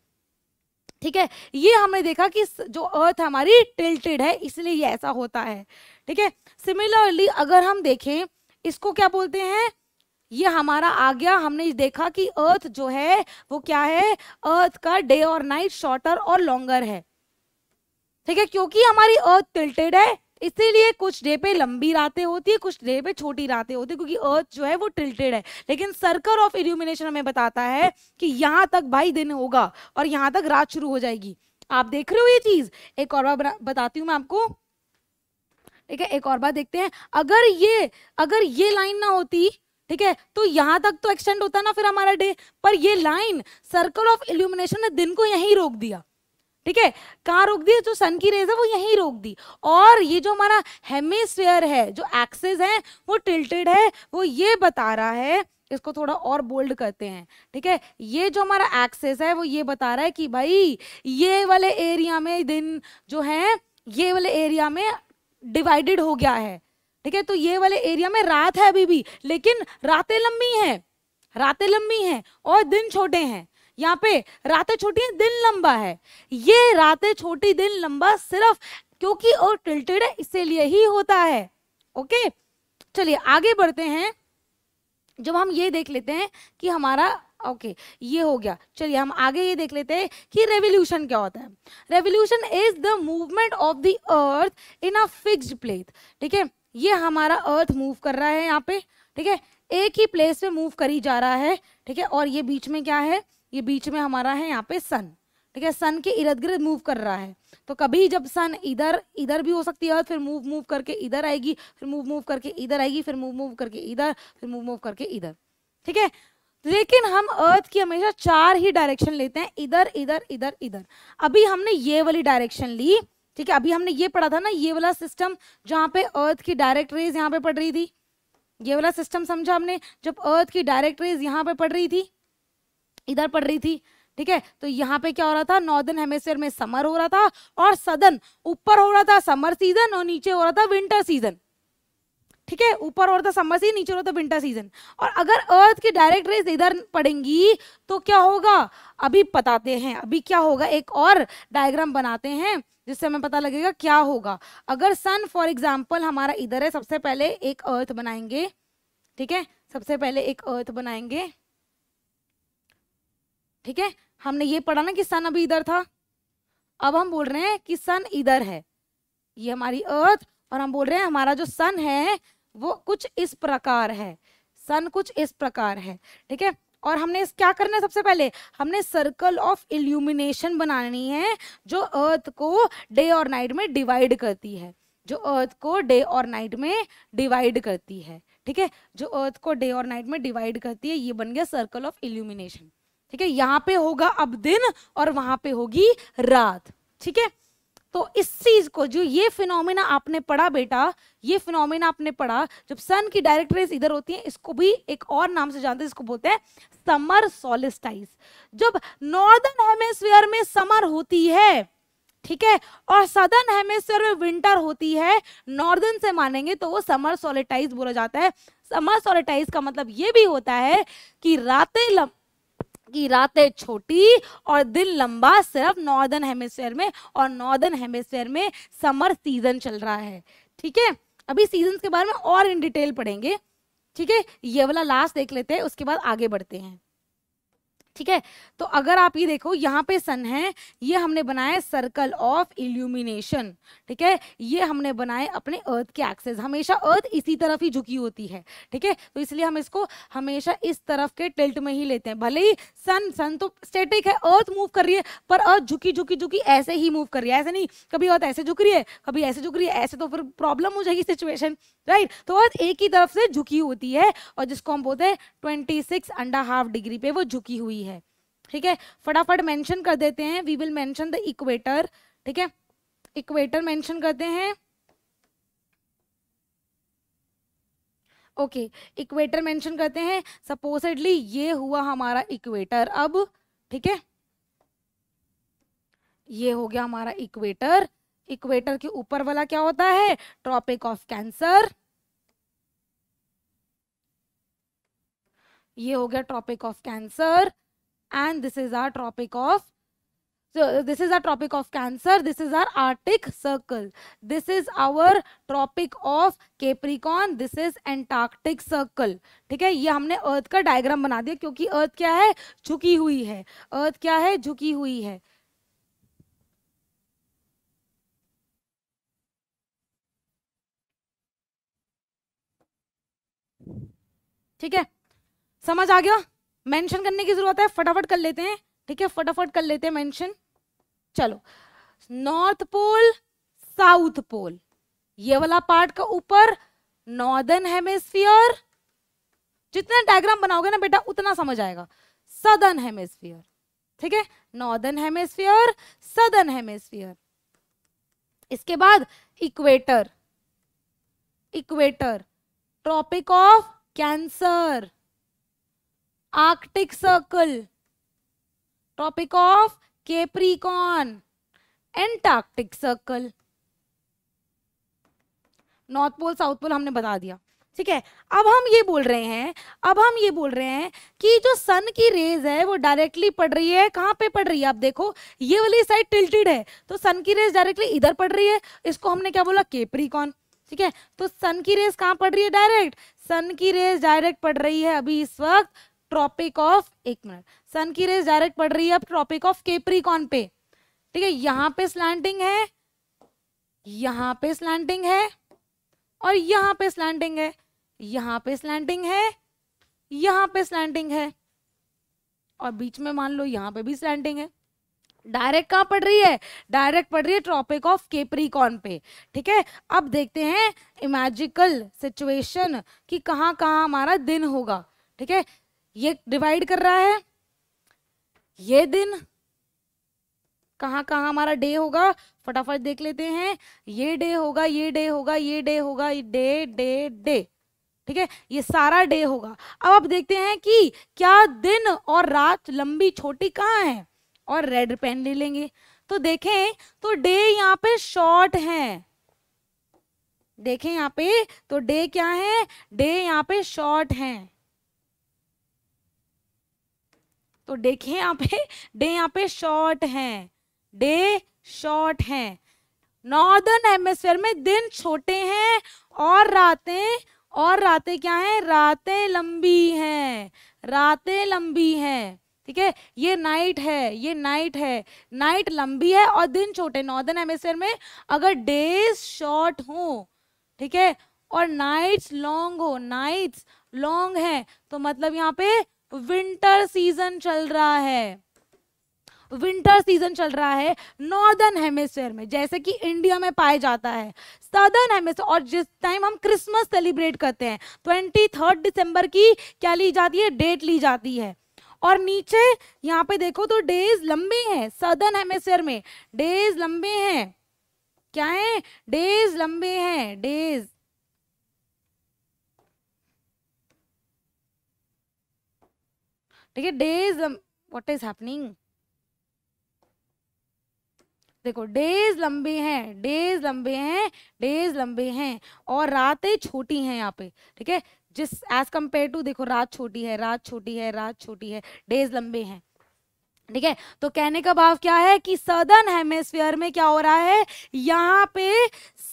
ठीक है ये हमने देखा कि जो अर्थ हमारी टिल्टेड है इसलिए ये ऐसा होता है ठीक है सिमिलरली अगर हम देखें इसको क्या बोलते हैं ये हमारा आ गया हमने देखा कि अर्थ जो है वो क्या है अर्थ का डे और नाइट शॉर्टर और लॉन्गर है ठीक है क्योंकि हमारी अर्थ टिल्टेड है इसीलिए कुछ डे पे लंबी रातें होती है कुछ डे पे छोटी रातें होती है क्योंकि अर्थ जो है वो टिल्टेड है लेकिन सर्कल ऑफ इल्यूमिनेशन हमें बताता है कि यहाँ तक भाई दिन होगा और यहाँ तक रात शुरू हो जाएगी आप देख रहे हो ये चीज एक और बार बताती हूँ मैं आपको ठीक है एक और बात देखते हैं अगर ये अगर ये लाइन ना होती ठीक है तो यहाँ तक तो एक्सटेंड होता है ना फिर हमारा डे पर ये लाइन सर्कल ऑफ इल्यूमिनेशन ने दिन को यहीं रोक दिया ठीक है कहाँ रोक दिया जो सन की रेज है वो यहीं रोक दी और ये जो हमारा हेमिस्फेयर है जो एक्सेस है वो टिल्टेड है वो ये बता रहा है इसको थोड़ा और बोल्ड करते हैं ठीक है ये जो हमारा एक्सेस है वो ये बता रहा है कि भाई ये वाले एरिया में दिन जो है ये वाले एरिया में डिवाइडेड हो गया है ठीक है तो ये वाले एरिया में रात है अभी भी लेकिन रातें लंबी हैं रातें लंबी हैं और दिन छोटे हैं यहाँ पे रातें छोटी हैं दिन लंबा है ये रातें छोटी दिन लंबा सिर्फ क्योंकि और टिल्टेड है इसीलिए ही होता है ओके चलिए आगे बढ़ते हैं जब हम ये देख लेते हैं कि हमारा ओके okay, ये हो गया चलिए हम आगे ये देख लेते हैं कि रेवोल्यूशन क्या होता है revolution is the movement of the earth in a fixed place ठीक है ये हमारा अर्थ मूव कर रहा है यहाँ पे ठीक है एक ही प्लेस पे मूव करी जा रहा है ठीक है और ये बीच में क्या है ये बीच में हमारा है यहाँ पे सन ठीक है सन के इर्द गिर्द मूव कर रहा है तो कभी जब सन इधर इधर भी हो सकती है फिर मूव मूव करके इधर आएगी फिर मूव मूव करके इधर आएगी फिर मूव मूव करके इधर फिर मूव मूव करके इधर ठीक है लेकिन हम अर्थ की हमेशा चार ही डायरेक्शन लेते हैं इधर इधर इधर इधर अभी हमने ये वाली डायरेक्शन ली ठीक है अभी हमने ये पढ़ा था ना ये वाला सिस्टम जहाँ पे अर्थ की डायरेक्ट रेज यहाँ पे पड़ रही थी ये वाला सिस्टम समझा हमने जब अर्थ की डायरेक्ट रेज यहाँ पे पड़ रही थी इधर पड़ रही थी ठीक है तो यहाँ पे क्या हो रहा था नॉर्दर्न हेमेस्फेयर में समर हो रहा था और सदन ऊपर हो रहा था समर सीजन और नीचे हो रहा था विंटर सीजन ठीक है ऊपर और तो समर सीजन नीचे और तो विंटर सीजन और अगर अर्थ की डायरेक्ट रेस इधर पड़ेंगी तो क्या होगा अभी बताते हैं अभी क्या होगा एक और डायग्राम बनाते हैं जिससे हमें पता लगेगा क्या होगा अगर सन फॉर एग्जाम्पल हमारा इधर है सबसे पहले एक अर्थ बनाएंगे ठीक है सबसे पहले एक अर्थ बनाएंगे ठीक है हमने ये पढ़ा ना कि सन अभी इधर था अब हम बोल रहे हैं कि सन इधर है ये हमारी अर्थ और हम बोल रहे हैं हमारा जो सन है वो कुछ इस प्रकार है सन कुछ इस प्रकार है ठीक है और हमने क्या करना है सबसे पहले हमने सर्कल ऑफ इल्यूमिनेशन बनानी है जो अर्थ को डे और नाइट में डिवाइड करती है जो अर्थ को डे और नाइट में डिवाइड करती है ठीक है जो अर्थ को डे और नाइट में डिवाइड करती है ये बन गया सर्कल ऑफ इल्यूमिनेशन ठीक है यहाँ पे होगा अब दिन और वहां पे होगी रात ठीक है तो इस चीज को जो ये फिनोमिना आपने पढ़ा बेटा ये फिनोमिना आपने पढ़ा जब सन की डायरेक्ट रेस इधर होती है इसको भी एक और नाम से जानते हैं इसको बोलते हैं समर सोलिस्टाइज जब नॉर्दर्न हेमेस्फेयर में समर होती है ठीक है और सदर्न हेमेस्फेयर में विंटर होती है नॉर्दर्न से मानेंगे तो वो समर सोलिटाइज बोला जाता है समर सोलिटाइज का मतलब ये भी होता है कि रातें लंबी कि रातें छोटी और दिन लंबा सिर्फ नॉर्दर्न हेमिसफेयर में और नॉर्दर्न हेमिसफेयर में समर सीजन चल रहा है ठीक है अभी सीजन के बारे में और इन डिटेल पढ़ेंगे ठीक है ये वाला लास्ट देख लेते हैं उसके बाद आगे बढ़ते हैं ठीक है तो अगर आप ये देखो यहाँ पे सन है ये हमने बनाया सर्कल ऑफ इल्यूमिनेशन ठीक है ये हमने बनाए अपने अर्थ के एक्सेस हमेशा अर्थ इसी तरफ ही झुकी होती है ठीक है तो इसलिए हम इसको हमेशा इस तरफ के टिल्ट में ही लेते हैं भले ही सन सन तो स्टेटिक है अर्थ मूव कर रही है पर अर्थ झुकी झुकी झुकी ऐसे ही मूव कर रही है ऐसे नहीं कभी अर्थ ऐसे झुक रही है कभी ऐसे झुक रही है ऐसे तो फिर प्रॉब्लम हो जाएगी सिचुएशन राइट तो अर्थ एक ही तरफ से झुकी होती है और जिसको हम बोलते हैं twenty six and a half degree पे वो झुकी हुई है ठीक है फटाफट मेंशन कर देते हैं we will mention the equator ठीक है इक्वेटर मेंशन करते हैं ओके इक्वेटर मेंशन करते हैं सपोजिडली ये हुआ हमारा इक्वेटर अब ठीक है ये हो गया हमारा इक्वेटर इक्वेटर के ऊपर वाला क्या होता है ट्रॉपिक ऑफ कैंसर ये हो गया tropic of Cancer and this is our tropic of so this is our tropic of cancer this is our arctic circle this is our tropic of capricorn this is antarctic circle ठीक है ये हमने अर्थ का डायग्राम बना दिया क्योंकि अर्थ क्या है झुकी हुई है अर्थ क्या है झुकी हुई है ठीक है समझ आ गया मेंशन करने की जरूरत है फटाफट कर लेते हैं ठीक है फटाफट कर लेते हैं मेंशन चलो नॉर्थ पोल साउथ पोल ये वाला पार्ट का ऊपर नॉर्दर्न हेमेस्फियर जितना डायग्राम बनाओगे ना बेटा उतना समझ आएगा सदर्न हेमेस्फियर ठीक है नॉर्दर्न हेमेस्फियर सदर्न हेमेस्फियर इसके बाद equator equator tropic of Cancer Arctic circle tropic of Capricorn Antarctic circle north pole south pole हमने बता दिया ठीक है अब हम ये बोल रहे हैं अब हम ये बोल रहे हैं कि जो सन की रेज है वो डायरेक्टली पड़ रही है कहाँ पे पड़ रही है आप देखो ये वाली साइड टिल्टेड है तो सन की रेज डायरेक्टली इधर पड़ रही है इसको हमने क्या बोला केप्रिकॉन ठीक है तो सन की रेज कहाँ पड़ रही है डायरेक्ट सन की रेज डायरेक्ट पड़ रही है अभी इस वक्त ट्रॉपिक ऑफ एक मिनट सन की रेस डायरेक्ट पड़ रही है अब ट्रॉपिक ऑफ केप्रिकॉन पे ठीक है यहां पे स्लैंडिंग है यहां पे स्लैंडिंग है और यहां पे स्लैंडिंग है यहां पे स्लैंडिंग है यहां पे स्लैंडिंग है और बीच में मान लो यहां पे भी स्लैंडिंग है डायरेक्ट कहां पड़ रही है डायरेक्ट पड़ रही है ट्रॉपिक ऑफ केप्रिकॉन पे ठीक है अब देखते हैं इमेजिकल सिचुएशन कि कहां कहां हमारा दिन होगा ठीक है ये डिवाइड कर रहा है ये दिन कहाँ कहाँ हमारा डे होगा फटाफट देख लेते हैं ये डे होगा ये डे होगा ये डे होगा ये डे डे डे ठीक है ये सारा डे होगा अब आप देखते हैं कि क्या दिन और रात लंबी छोटी कहाँ है और रेड पेन ले लेंगे तो देखें तो डे यहाँ पे शॉर्ट है देखें यहाँ पे तो डे क्या है डे यहाँ पे शॉर्ट है तो देखें यहाँ पे डे यहाँ पे शॉर्ट हैं डे शॉर्ट हैं नॉर्दर्न एमोस्फेयर में दिन छोटे हैं और रातें और रातें क्या हैं रातें लंबी हैं रातें लंबी हैं ठीक है ये नाइट है ये नाइट है नाइट लंबी है और दिन छोटे नॉर्दर्न एमोस्फेयर में अगर डेज शॉर्ट हो ठीक है और नाइट्स लॉन्ग हो नाइट्स लॉन्ग है तो मतलब यहाँ पे विंटर सीजन चल रहा है विंटर सीजन चल रहा है नॉर्दर्न हेमिस्फेयर में जैसे कि इंडिया में पाया जाता है सदर्न हेमिस्फेयर और जिस टाइम हम क्रिसमस सेलिब्रेट करते हैं ट्वेंटी थर्ड दिसंबर की क्या ली जाती है डेट ली जाती है और नीचे यहाँ पे देखो तो डेज लंबे हैं सदर्न हेमिस्फेयर में डेज लंबे हैं क्या है डेज लंबे हैं डेज ठीक है डेज व्हाट इज हैपनिंग देखो डेज लंबे हैं डेज लंबे हैं डेज लंबे हैं और रातें छोटी हैं यहाँ पे ठीक है जिस एज कम्पेयर टू देखो रात छोटी है रात छोटी है रात छोटी है डेज लंबे हैं ठीक है तो कहने का भाव क्या है कि सदर्न हेमेस्फेयर में क्या हो रहा है यहाँ पे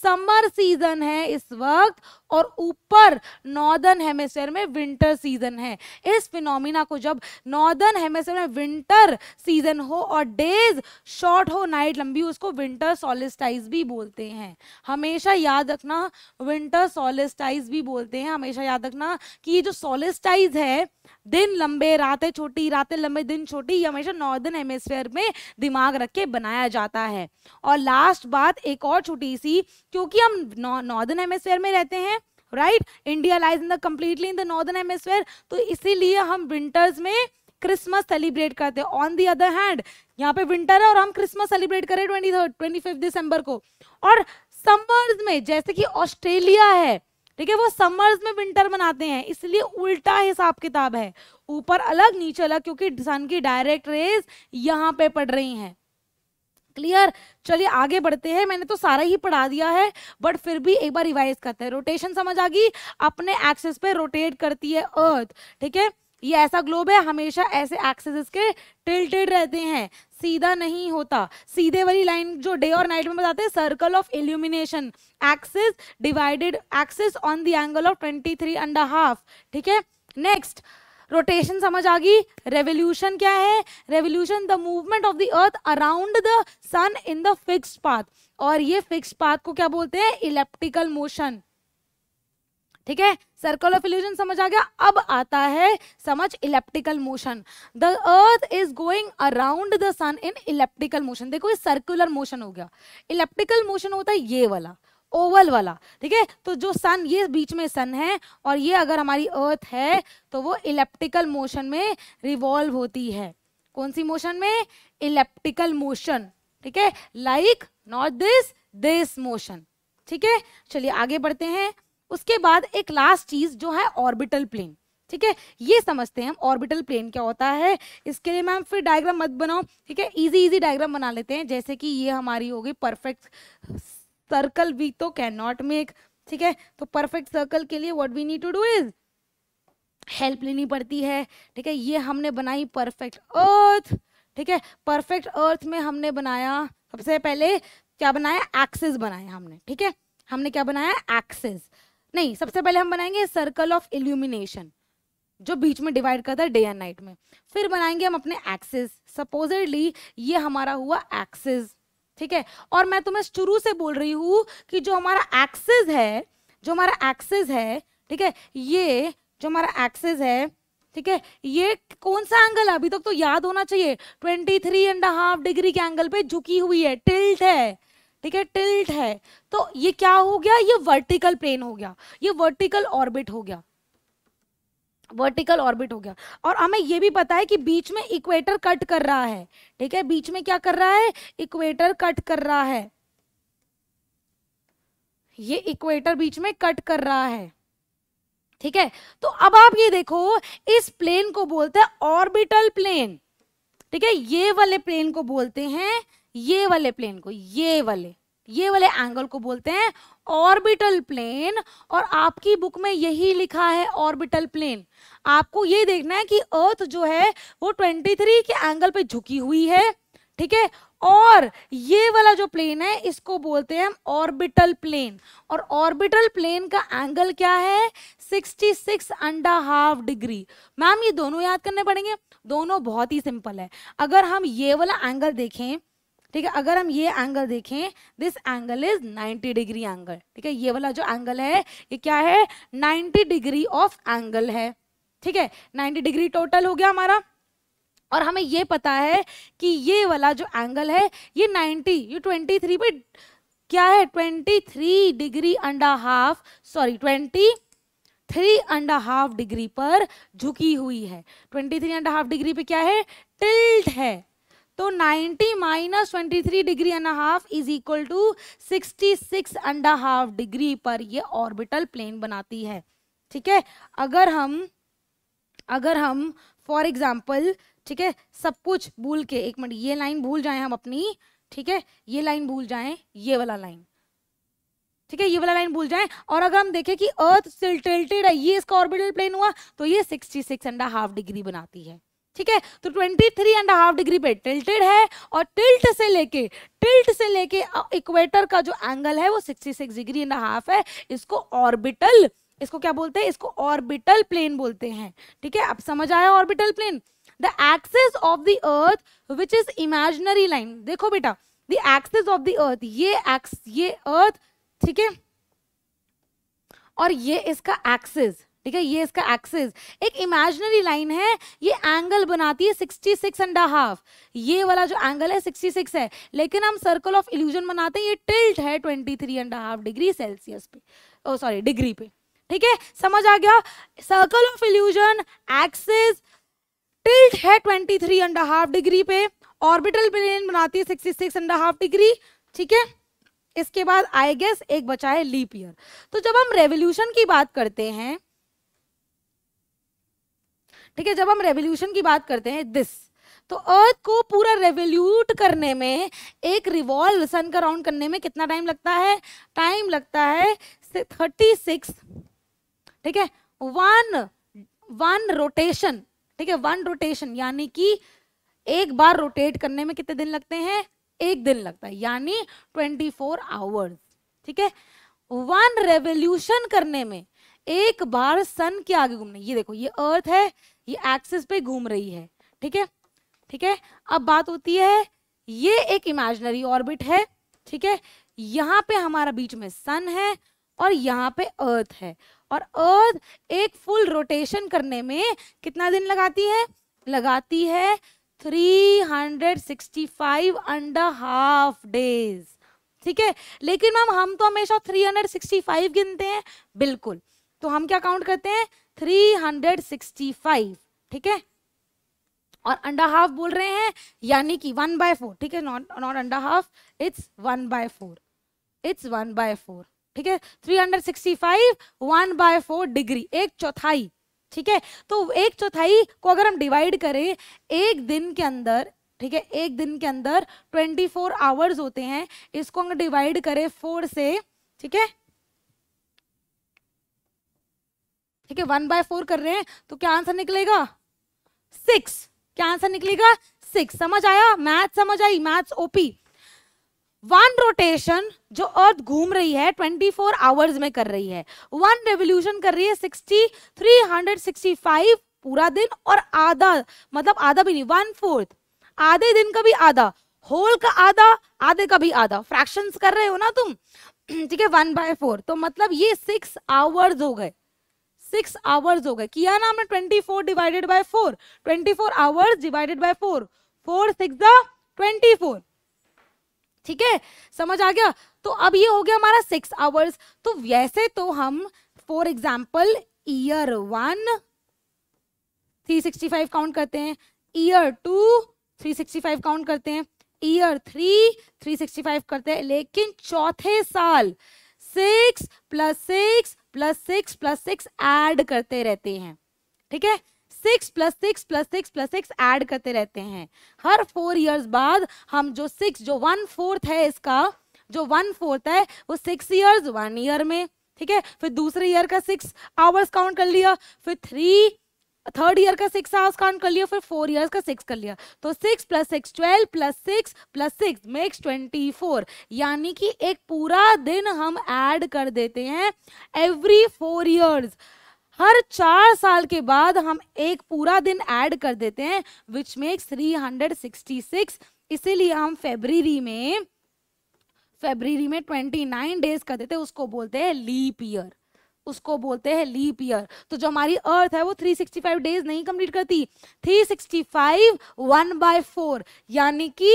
समर सीजन है इस वक्त और ऊपर नॉर्दर्न हेमेसफेयर में विंटर सीजन है इस फिनोमिना को जब नॉर्दर्न हेमेसफेयर में विंटर सीजन हो और डेज शॉर्ट हो नाइट लंबी उसको विंटर सोलिस्टाइज भी बोलते हैं हमेशा याद रखना विंटर सोलिस्टाइज भी बोलते हैं हमेशा याद रखना कि ये जो सोलिस्टाइज है दिन लंबे रातें छोटी रातें लंबे दिन छोटी ये हमेशा नॉर्दर्न हेमेसफेयर में दिमाग रख के बनाया जाता है और लास्ट बात एक और छोटी सी क्योंकि हम नॉर्दर्न हेमेसफेयर में रहते हैं right India lies in the completely in the northern hemisphere तो इसीलिए हम विंटर्स में क्रिसमस सेलिब्रेट करते हैं ऑन दी अदर हैंड यहाँ पे विंटर है और हम क्रिसमस सेलिब्रेट करें ट्वेंटी थर्ड ट्वेंटी फिफ्थ दिसंबर को और समर्स में जैसे कि ऑस्ट्रेलिया है ठीक है वो समर्स में विंटर मनाते हैं इसलिए उल्टा हिसाब किताब है ऊपर अलग नीचे अलग क्योंकि सन की डायरेक्ट रेस यहाँ पे पड़ रही हैं क्लियर चलिए आगे बढ़ते हैं मैंने तो सारा ही पढ़ा दिया है बट फिर भी एक बार रिवाइज करते हैं रोटेशन समझ आ गई अपने एक्सेस पे रोटेट करती है अर्थ ठीक है ये ऐसा ग्लोब है हमेशा ऐसे एक्सेस के टिल्टेड रहते हैं सीधा नहीं होता सीधे वाली लाइन जो डे और नाइट में बताते हैं circle of illumination axis divided axis on the angle of twenty three and half ठीक है नेक्स्ट रोटेशन समझ आ गई रेवोल्यूशन क्या है revolution the movement of the earth around the sun in the fix path और ये फिक्स पाथ को क्या बोलते हैं इलेप्टिकल मोशन ठीक है सर्कल ऑफ इल्यूजन समझ आ गया अब आता है समझ elliptical motion the earth is going around the sun in elliptical motion देखो ये सर्कुलर मोशन हो गया इलेप्टिकल मोशन होता है ये वाला ओवल वाला ठीक है तो जो सन ये बीच में सन है और ये अगर हमारी अर्थ है तो वो इलेप्टिकल मोशन में रिवॉल्व होती है कौन सी मोशन में इलेप्टिकल मोशन ठीक है like not this this motion ठीक है चलिए आगे बढ़ते हैं उसके बाद एक लास्ट चीज जो है ऑर्बिटल प्लेन ठीक है ये समझते हैं हम ऑर्बिटल प्लेन क्या होता है इसके लिए मैम फिर डायग्राम मत बनाओ ठीक है इजी इजी डायग्राम बना लेते हैं जैसे कि ये हमारी होगी परफेक्ट सर्कल वी तो कैन नॉट मेक ठीक है तो परफेक्ट सर्कल के लिए what we need to do is help लेनी पड़ती है ठीक है ये हमने बनाई परफेक्ट अर्थ ठीक है परफेक्ट अर्थ में हमने बनाया सबसे पहले क्या बनाया एक्सेस बनाया हमने ठीक है हमने क्या बनाया एक्सेस नहीं सबसे पहले हम बनाएंगे सर्कल ऑफ इल्यूमिनेशन जो बीच में डिवाइड करता है डे एंड नाइट में फिर बनाएंगे हम अपने एक्सेस सपोजली ये हमारा हुआ एक्सेस ठीक है और मैं तुम्हें शुरू से बोल रही हूँ कि जो हमारा एक्सेस है जो हमारा एक्सेस है ठीक है ये जो हमारा एक्सेस है ठीक है ये कौन सा एंगल है अभी तक तो याद होना चाहिए twenty three and half degree के एंगल पे झुकी हुई है टिल्ट है ठीक है टिल्ट है तो ये क्या हो गया ये वर्टिकल प्लेन हो गया ये वर्टिकल ऑर्बिट हो गया वर्टिकल ऑर्बिट हो गया और हमें ये भी पता है कि बीच में इक्वेटर कट कर रहा है ठीक है बीच में क्या कर रहा है इक्वेटर कट कर रहा है ये इक्वेटर बीच में कट कर रहा है ठीक है तो अब आप ये देखो इस प्लेन को बोलते हैं ऑर्बिटल प्लेन ठीक है ये वाले प्लेन को बोलते हैं ये वाले प्लेन को ये वाले ये वाले एंगल को बोलते हैं ऑर्बिटल प्लेन और आपकी बुक में यही लिखा है ऑर्बिटल प्लेन आपको ये देखना है कि अर्थ जो है वो 23 के एंगल पे झुकी हुई है ठीक है और ये वाला जो प्लेन है इसको बोलते हैं हम ऑर्बिटल प्लेन और ऑर्बिटल प्लेन का एंगल क्या है 66 अंडा हाफ डिग्री मैम ये दोनों याद करने पड़ेंगे दोनों बहुत ही सिंपल है अगर हम ये वाला एंगल देखें ठीक है अगर हम ये एंगल देखें this angle is 90 degree angle ठीक है ये वाला जो एंगल है ये क्या है 90 डिग्री ऑफ एंगल है ठीक है 90 डिग्री टोटल हो गया हमारा और हमें ये पता है कि ये वाला जो एंगल है ये 90 ये 23 पे क्या है 23 degree and a half sorry 20 three and half degree पर झुकी हुई है twenty three and half degree पे क्या है टिल्ट है तो 90 minus twenty degree and half is equal to 66 and half degree पर ये ऑर्बिटल प्लेन बनाती है ठीक है अगर हम अगर हम फॉर एग्जाम्पल ठीक है सब कुछ भूल के एक मिनट ये लाइन भूल जाएं हम अपनी ठीक है ये लाइन भूल जाएं ये वाला लाइन ठीक है ये वाला लाइन भूल जाएं और अगर हम देखें कि अर्थ टिल्टेड है ये इसका ऑर्बिटल प्लेन हुआ तो ये 66 एंड हाफ डिग्री बनाती है ठीक है तो twenty three and half degree पे टिल्टेड है और टिल्ट से लेके टिल्ट से लेके इक्वेटर का जो एंगल है वो sixty six degree and half है इसको ऑर्बिटल इसको क्या बोलते हैं इसको ऑर्बिटल प्लेन बोलते हैं ठीक है अब समझ आया orbital plane the axis of the earth which is imaginary line देखो बेटा the axis of the earth ये एक्स ये अर्थ ठीक है और ये इसका एक्सेस ठीक है ये इसका एक्सिस एक इमेजनरी लाइन है ये एंगल बनाती है सिक्सटी सिक्स एंड हाफ ये वाला जो एंगल है सिक्सटी सिक्स है लेकिन हम सर्कल ऑफ इल्यूजन बनाते हैं ये टिल्ट है twenty three and half degree Celsius पे ओ सॉरी डिग्री पे ठीक है समझ आ गया circle of illusion axis tilt है twenty three and half degree पे ऑर्बिटल प्लेन बनाती है sixty six and half degree ठीक है इसके बाद आई गेस एक बचा है लीप ईयर तो जब हम रेवोल्यूशन की बात करते हैं ठीक है जब हम रेवोल्यूशन की बात करते हैं दिस तो अर्थ को पूरा रेवोल्यूट करने में एक रिवॉल्व सन का राउंड करने में कितना टाइम लगता है टाइम लगता है थर्टी सिक्स ठीक है वन वन रोटेशन ठीक है वन रोटेशन यानी कि एक बार रोटेट करने में कितने दिन लगते हैं एक दिन लगता है यानी ट्वेंटी फोर आवर्स ठीक है वन रेवोल्यूशन करने में एक बार सन के आगे घूमने ये देखो ये अर्थ है ये एक्सिस पे घूम रही है ठीक है ठीक है अब बात होती है ये एक इमेजनरी ऑर्बिट है ठीक है यहाँ पे हमारा बीच में सन है और यहाँ पे अर्थ है और अर्थ एक फुल रोटेशन करने में कितना दिन लगाती है लगाती है 365 अंडर हाफ डेज ठीक है लेकिन मैम हम तो हमेशा 365 गिनते हैं बिल्कुल तो हम क्या काउंट करते हैं 365 ठीक है और अंडा हाफ बोल रहे हैं यानी कि वन बाय फोर ठीक है not not and a half it's one by four it's one by four ठीक है three hundred sixty five one by four degree एक चौथाई ठीक है तो एक चौथाई को अगर हम डिवाइड करें एक दिन के अंदर ठीक है एक दिन के अंदर ट्वेंटी फोर आवर्स होते हैं इसको हम डिवाइड करें फोर से ठीक है ठीक है वन बाय फोर कर रहे हैं तो क्या आंसर निकलेगा सिक्स क्या आंसर निकलेगा सिक्स समझ आया मैथ समझ आई मैथ्स ओपी वन रोटेशन जो अर्थ घूम रही है ट्वेंटी फोर आवर्स में कर रही है वन रेवल्यूशन कर रही है सिक्सटी फाइव पूरा दिन और आधा मतलब आधा भी नहीं वन फोर्थ आधे दिन का भी आधा होल का आधा आधे का भी आधा फ्रैक्शंस कर रहे हो ना तुम ठीक है वन बाय फोर तो मतलब ये सिक्स आवर्स हो गए सिक्स आवर्स हो गए किया ना हमने twenty four divided by four twenty four hours divided by four four six twenty four ठीक है समझ आ गया तो अब ये हो गया हमारा सिक्स आवर्स तो वैसे तो हम for example year one three sixty five count करते हैं year two three sixty five count करते हैं year three three sixty five करते हैं लेकिन चौथे साल six plus six plus six plus six add करते रहते हैं ठीक है six plus six plus six plus six add करते रहते हैं हर फोर ईयर्स बाद हम जो सिक्स जो वन फोर्थ है इसका जो वन फोर्थ है वो सिक्स ईयर्स वन ईयर में ठीक है फिर दूसरे ईयर का सिक्स आवर्स काउंट कर लिया फिर थ्री थर्ड ईयर का सिक्स आवर्स काउंट कर लिया फिर फोर ईयर्स का सिक्स कर लिया तो six plus six twelve plus six plus six makes twenty four यानी कि एक पूरा दिन हम ऐड कर देते हैं एवरी फोर ईयर्स हर चार साल के बाद हम एक पूरा दिन ऐड कर देते हैं which makes three hundred sixty six इसीलिए हम फेबररी में फेबररी में ट्वेंटी नाइन डेज कर देते हैं उसको बोलते हैं लीप ईयर उसको बोलते हैं लीप ईयर तो जो हमारी अर्थ है वो 365 डेज नहीं कंप्लीट करती 365 sixty five one by four यानी कि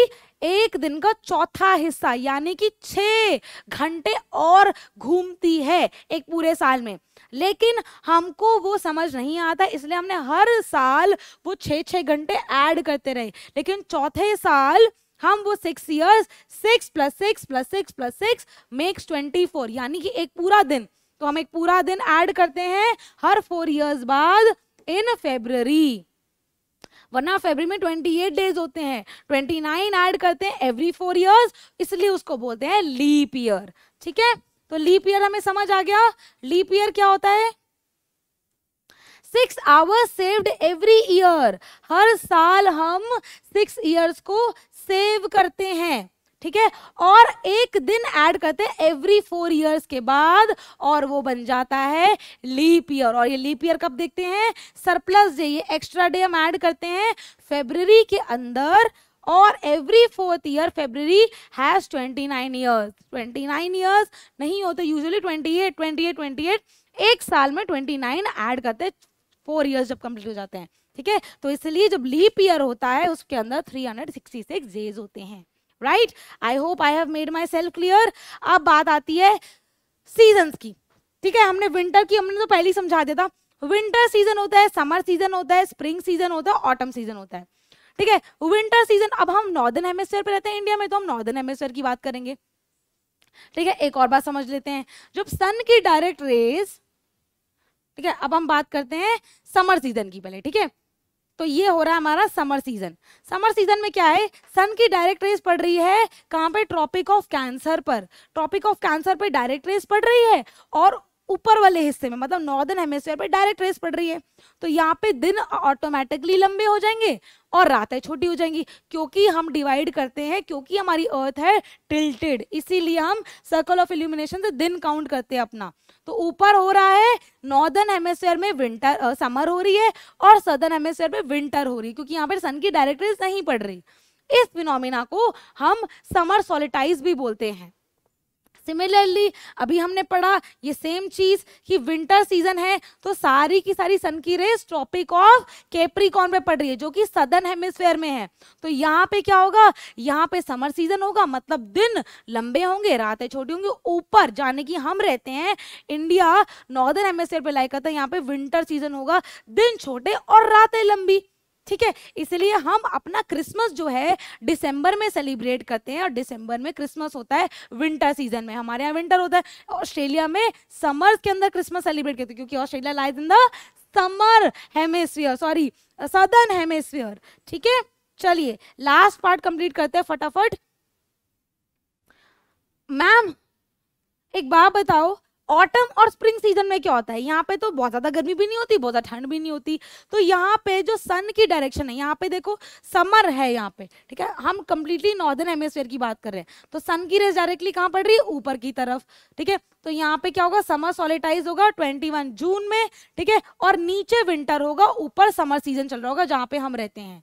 एक दिन का चौथा हिस्सा यानी कि छ घंटे और घूमती है एक पूरे साल में लेकिन हमको वो समझ नहीं आता इसलिए हमने हर साल वो छः छः घंटे ऐड करते रहे लेकिन चौथे साल हम वो six years six plus six plus six plus six makes twenty four यानी कि एक पूरा दिन तो हम एक पूरा दिन ऐड करते हैं हर फोर इयर्स बाद इन फेब्ररी वरना फेबररी में ट्वेंटी एट डेज होते हैं ट्वेंटी नाइन ऐड करते हैं एवरी फोर इयर्स इसलिए उसको बोलते हैं लीप ईयर ठीक है तो लीप ईयर हमें समझ आ गया लीप ईयर क्या होता है six hours saved every year हर साल हम सिक्स ईयर्स को सेव करते हैं ठीक है और एक दिन ऐड करते हैं एवरी फोर इयर्स के बाद और वो बन जाता है लीप ईयर और ये लीप ईयर कब देखते हैं सरप्लस डे ये एक्स्ट्रा डे हम ऐड करते हैं फेबररी के अंदर और every fourth year February has twenty nine years twenty nine years नहीं होते usually twenty eight twenty eight twenty eight एक साल में ट्वेंटी नाइन ऐड करते हैं फोर ईयर्स जब कंप्लीट हो जाते हैं ठीक है तो इसलिए जब लीप ईयर होता है उसके अंदर three hundred sixty six days होते हैं right I hope I have made myself clear अब बात आती है सीजन्स की ठीक है हमने विंटर की हमने तो पहले ही समझा दिया था विंटर सीजन होता है समर सीजन होता है स्प्रिंग सीजन होता है ऑटम सीजन होता है ठीक है विंटर सीजन अब हम नॉर्दर्न हेमिस्फेयर पे रहते हैं इंडिया में तो हम नॉर्दर्न हेमिस्फेयर की बात करेंगे ठीक है एक और बात समझ लेते हैं जब सन की डायरेक्ट रेज ठीक है अब हम बात करते हैं समर सीजन की पहले ठीक है तो ये हो रहा है हमारा समर सीजन समर सीजन में क्या है सन की डायरेक्ट रेस पड़ रही है कहाँ पे ट्रॉपिक ऑफ कैंसर पर ट्रॉपिक ऑफ कैंसर पे डायरेक्ट रेस पड़ रही है और ऊपर वाले हिस्से में मतलब नॉर्दर्न हेमेस्फेयर पर डायरेक्ट रेस पड़ रही है तो यहाँ पे दिन ऑटोमेटिकली लंबे हो जाएंगे और रातें छोटी हो जाएंगी क्योंकि हम डिवाइड करते हैं क्योंकि हमारी अर्थ है टिल्टेड इसीलिए हम सर्कल ऑफ इल्यूमिनेशन से दिन काउंट करते हैं अपना तो ऊपर हो रहा है नॉर्दर्न हेमेस्फेयर में विंटर आ, समर हो रही है और सदर्न हेमेस्फेयर में विंटर हो रही है क्योंकि यहाँ पर सन की डायरेक्ट रेस नहीं पड़ रही इस फिनोमिना को हम समर सोलिटाइज भी बोलते हैं सिमिलरली अभी हमने पढ़ा ये सेम चीज़ कि विंटर सीजन है तो सारी की सारी सन की रेस ट्रॉपिक ऑफ केप्रिकॉन पे पड़ रही है जो कि सदर्न हेमिस्फेयर में है तो यहाँ पे क्या होगा यहाँ पे समर सीजन होगा मतलब दिन लंबे होंगे रातें छोटी होंगी ऊपर जाने की हम रहते हैं इंडिया नॉर्दर्न हेमिस्फेयर पे लाइक करता है तो यहाँ पे विंटर सीजन होगा दिन छोटे और रातें लंबी ठीक है इसलिए हम अपना क्रिसमस जो है दिसंबर में सेलिब्रेट करते हैं और दिसंबर में क्रिसमस होता है विंटर सीजन में हमारे यहाँ विंटर होता है ऑस्ट्रेलिया में समर्स के अंदर क्रिसमस सेलिब्रेट करते हैं क्योंकि Australia lies in the summer hemisphere sorry southern hemisphere ठीक है चलिए लास्ट पार्ट कंप्लीट करते हैं फटाफट मैम एक बात बताओ ऑटम और स्प्रिंग सीजन में क्या होता है यहाँ पे तो बहुत ज्यादा गर्मी भी नहीं होती बहुत ज्यादा ठंड भी नहीं होती तो यहाँ पे जो सन की डायरेक्शन है यहाँ पे देखो समर है यहाँ पे ठीक है हम कंप्लीटली नॉर्दर्न एमोस्फेयर की बात कर रहे हैं तो सन की रेस डायरेक्टली कहाँ पड़ रही है ऊपर की तरफ ठीक है तो यहाँ पे क्या होगा समर सॉलिटाइज होगा ट्वेंटी जून में ठीक है और नीचे विंटर होगा ऊपर समर सीजन चल रहा होगा जहाँ पे हम रहते हैं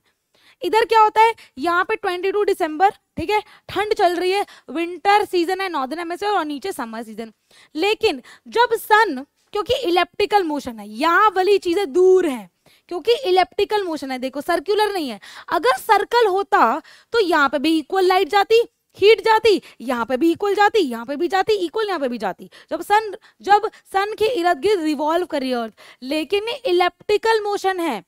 इधर क्या होता है यहाँ पे 22 दिसंबर ठीक है ठंड चल रही है विंटर सीजन है नॉर्दर्न एस और नीचे समर सीजन लेकिन जब सन क्योंकि इलेप्टिकल मोशन है यहाँ वाली चीजें दूर है क्योंकि इलेप्टिकल मोशन है देखो सर्कुलर नहीं है अगर सर्कल होता तो यहाँ पे भी इक्वल लाइट जाती हीट जाती यहाँ पे भी इक्वल जाती यहाँ पे भी जाती इक्वल यहाँ पे भी जाती जब सन जब सन के इर्द गिर्द रिवॉल्व कर अर्थ लेकिन इलेप्टिकल मोशन है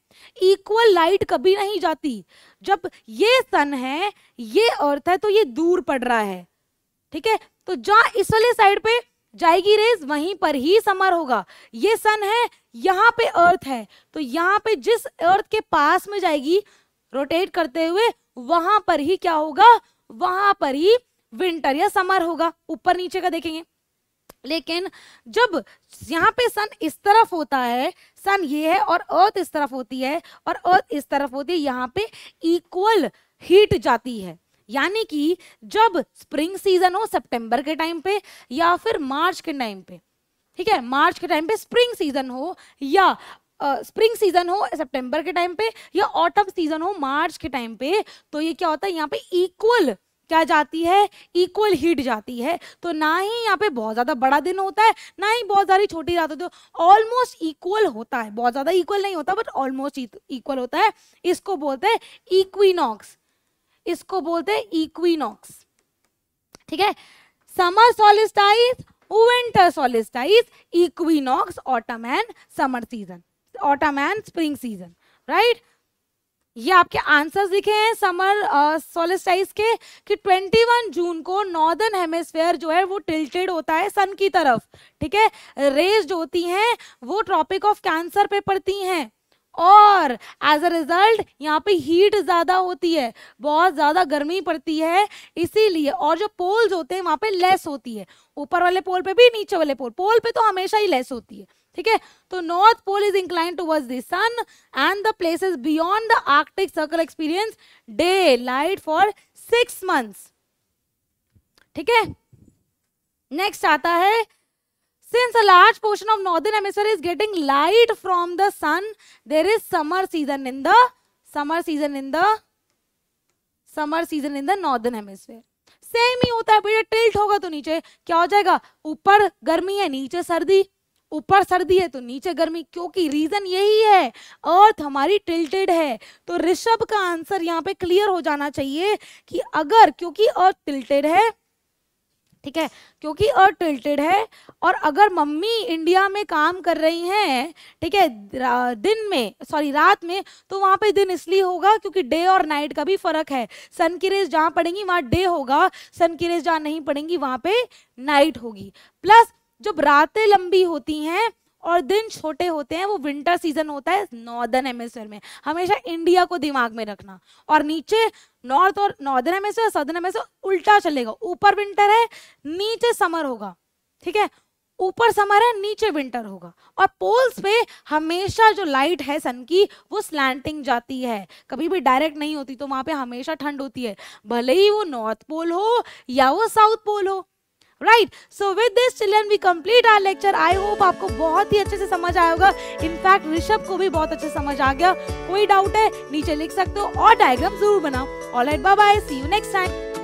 इक्वल लाइट कभी नहीं जाती जब ये सन है ये अर्थ है तो ये दूर पड़ रहा है ठीक है तो जहाँ इस वाले साइड पे जाएगी रेज वहीं पर ही समर होगा ये सन है यहाँ पे अर्थ है तो यहाँ पे जिस अर्थ के पास में जाएगी रोटेट करते हुए वहां पर ही क्या होगा वहां पर ही विंटर या समर होगा ऊपर नीचे का देखेंगे लेकिन जब यहाँ पे सन इस तरफ होता है सन ये है और अर्थ इस तरफ होती है और अर्थ इस तरफ होती है यहाँ पे इक्वल हीट जाती है यानी कि जब स्प्रिंग सीजन हो सितंबर के टाइम पे या फिर मार्च के टाइम पे ठीक है मार्च के टाइम पे स्प्रिंग सीजन हो या स्प्रिंग सीजन हो सितंबर के टाइम पे या ऑटम सीजन हो मार्च के टाइम पे तो ये क्या होता है यहाँ पे इक्वल क्या जाती है इक्वल हीट जाती है तो ना ही यहाँ पे बहुत ज़्यादा बड़ा दिन होता है ना ही बहुत सारी छोटी रात होती है ऑलमोस्ट इक्वल होता है बहुत ज़्यादा इक्वल नहीं होता बट ऑलमोस्ट इक्वल होता है इसको बोलते हैं इक्विनॉक्स इसको बोलते हैं इक्विनॉक्स ठीक है summer solstice winter solstice equinox autumn and summer season autumn and spring season right ये आपके आंसर्स लिखे हैं समर सोलिस्टाइज के कि 21 जून को नॉर्दर्न हेमिस्फेयर जो है वो टिल्टेड होता है सन की तरफ ठीक है रेज जो होती हैं वो ट्रॉपिक ऑफ कैंसर पे पड़ती हैं और एज अ रिजल्ट यहाँ पे हीट ज़्यादा होती है बहुत ज़्यादा गर्मी पड़ती है इसीलिए और जो पोल्स होते हैं वहाँ पे लेस होती है ऊपर वाले पोल पे भी नीचे वाले पोल पोल पे तो हमेशा ही लेस होती है ठीक है तो north pole is incline toward the sun and the places beyond the Arctic circle experience day light for six months ठीक है नेक्स्ट आता है since a large portion of northern hemisphere is getting light from the sun there is summer season in the summer season in the summer season in the northern hemisphere same ही होता है बेटा टिल्ट होगा तो नीचे क्या हो जाएगा ऊपर गर्मी है नीचे सर्दी ऊपर सर्दी है तो नीचे गर्मी क्योंकि रीजन यही है अर्थ हमारी टिल्टेड है तो ऋषभ का आंसर यहाँ पे क्लियर हो जाना चाहिए कि अगर क्योंकि अर्थ टिल्टेड है ठीक है क्योंकि अर्थ टिल्टेड है और अगर मम्मी इंडिया में काम कर रही हैं ठीक है दिन में सॉरी रात में तो वहाँ पे दिन इसलिए होगा क्योंकि डे और नाइट का भी फर्क है सन की रेज जहाँ पड़ेंगी वहाँ डे होगा सन की रेज जहाँ नहीं पड़ेंगी वहाँ पे नाइट होगी प्लस जब रातें लंबी होती हैं और दिन छोटे होते हैं वो विंटर सीजन होता है नॉर्दर्न हेमेस्फेयर में हमेशा इंडिया को दिमाग में रखना और नीचे नॉर्थ और नॉर्दर्न हेमेस्फेयर सदर्न हेमेस्फेयर उल्टा चलेगा ऊपर विंटर है नीचे समर होगा ठीक है ऊपर समर है नीचे विंटर होगा और पोल्स पे हमेशा जो लाइट है सन की वो स्लैंटिंग जाती है कभी भी डायरेक्ट नहीं होती तो वहां पे हमेशा ठंड होती है भले ही वो नॉर्थ पोल हो या वो साउथ पोल हो right so with this children we complete our lecture I hope आपको बहुत ही अच्छे से समझ आया होगा इनफैक्ट ऋषभ को भी बहुत अच्छे समझ आ गया कोई डाउट है नीचे लिख सकते हो और डायग्राम जरूर बनाओ all right bye see you next time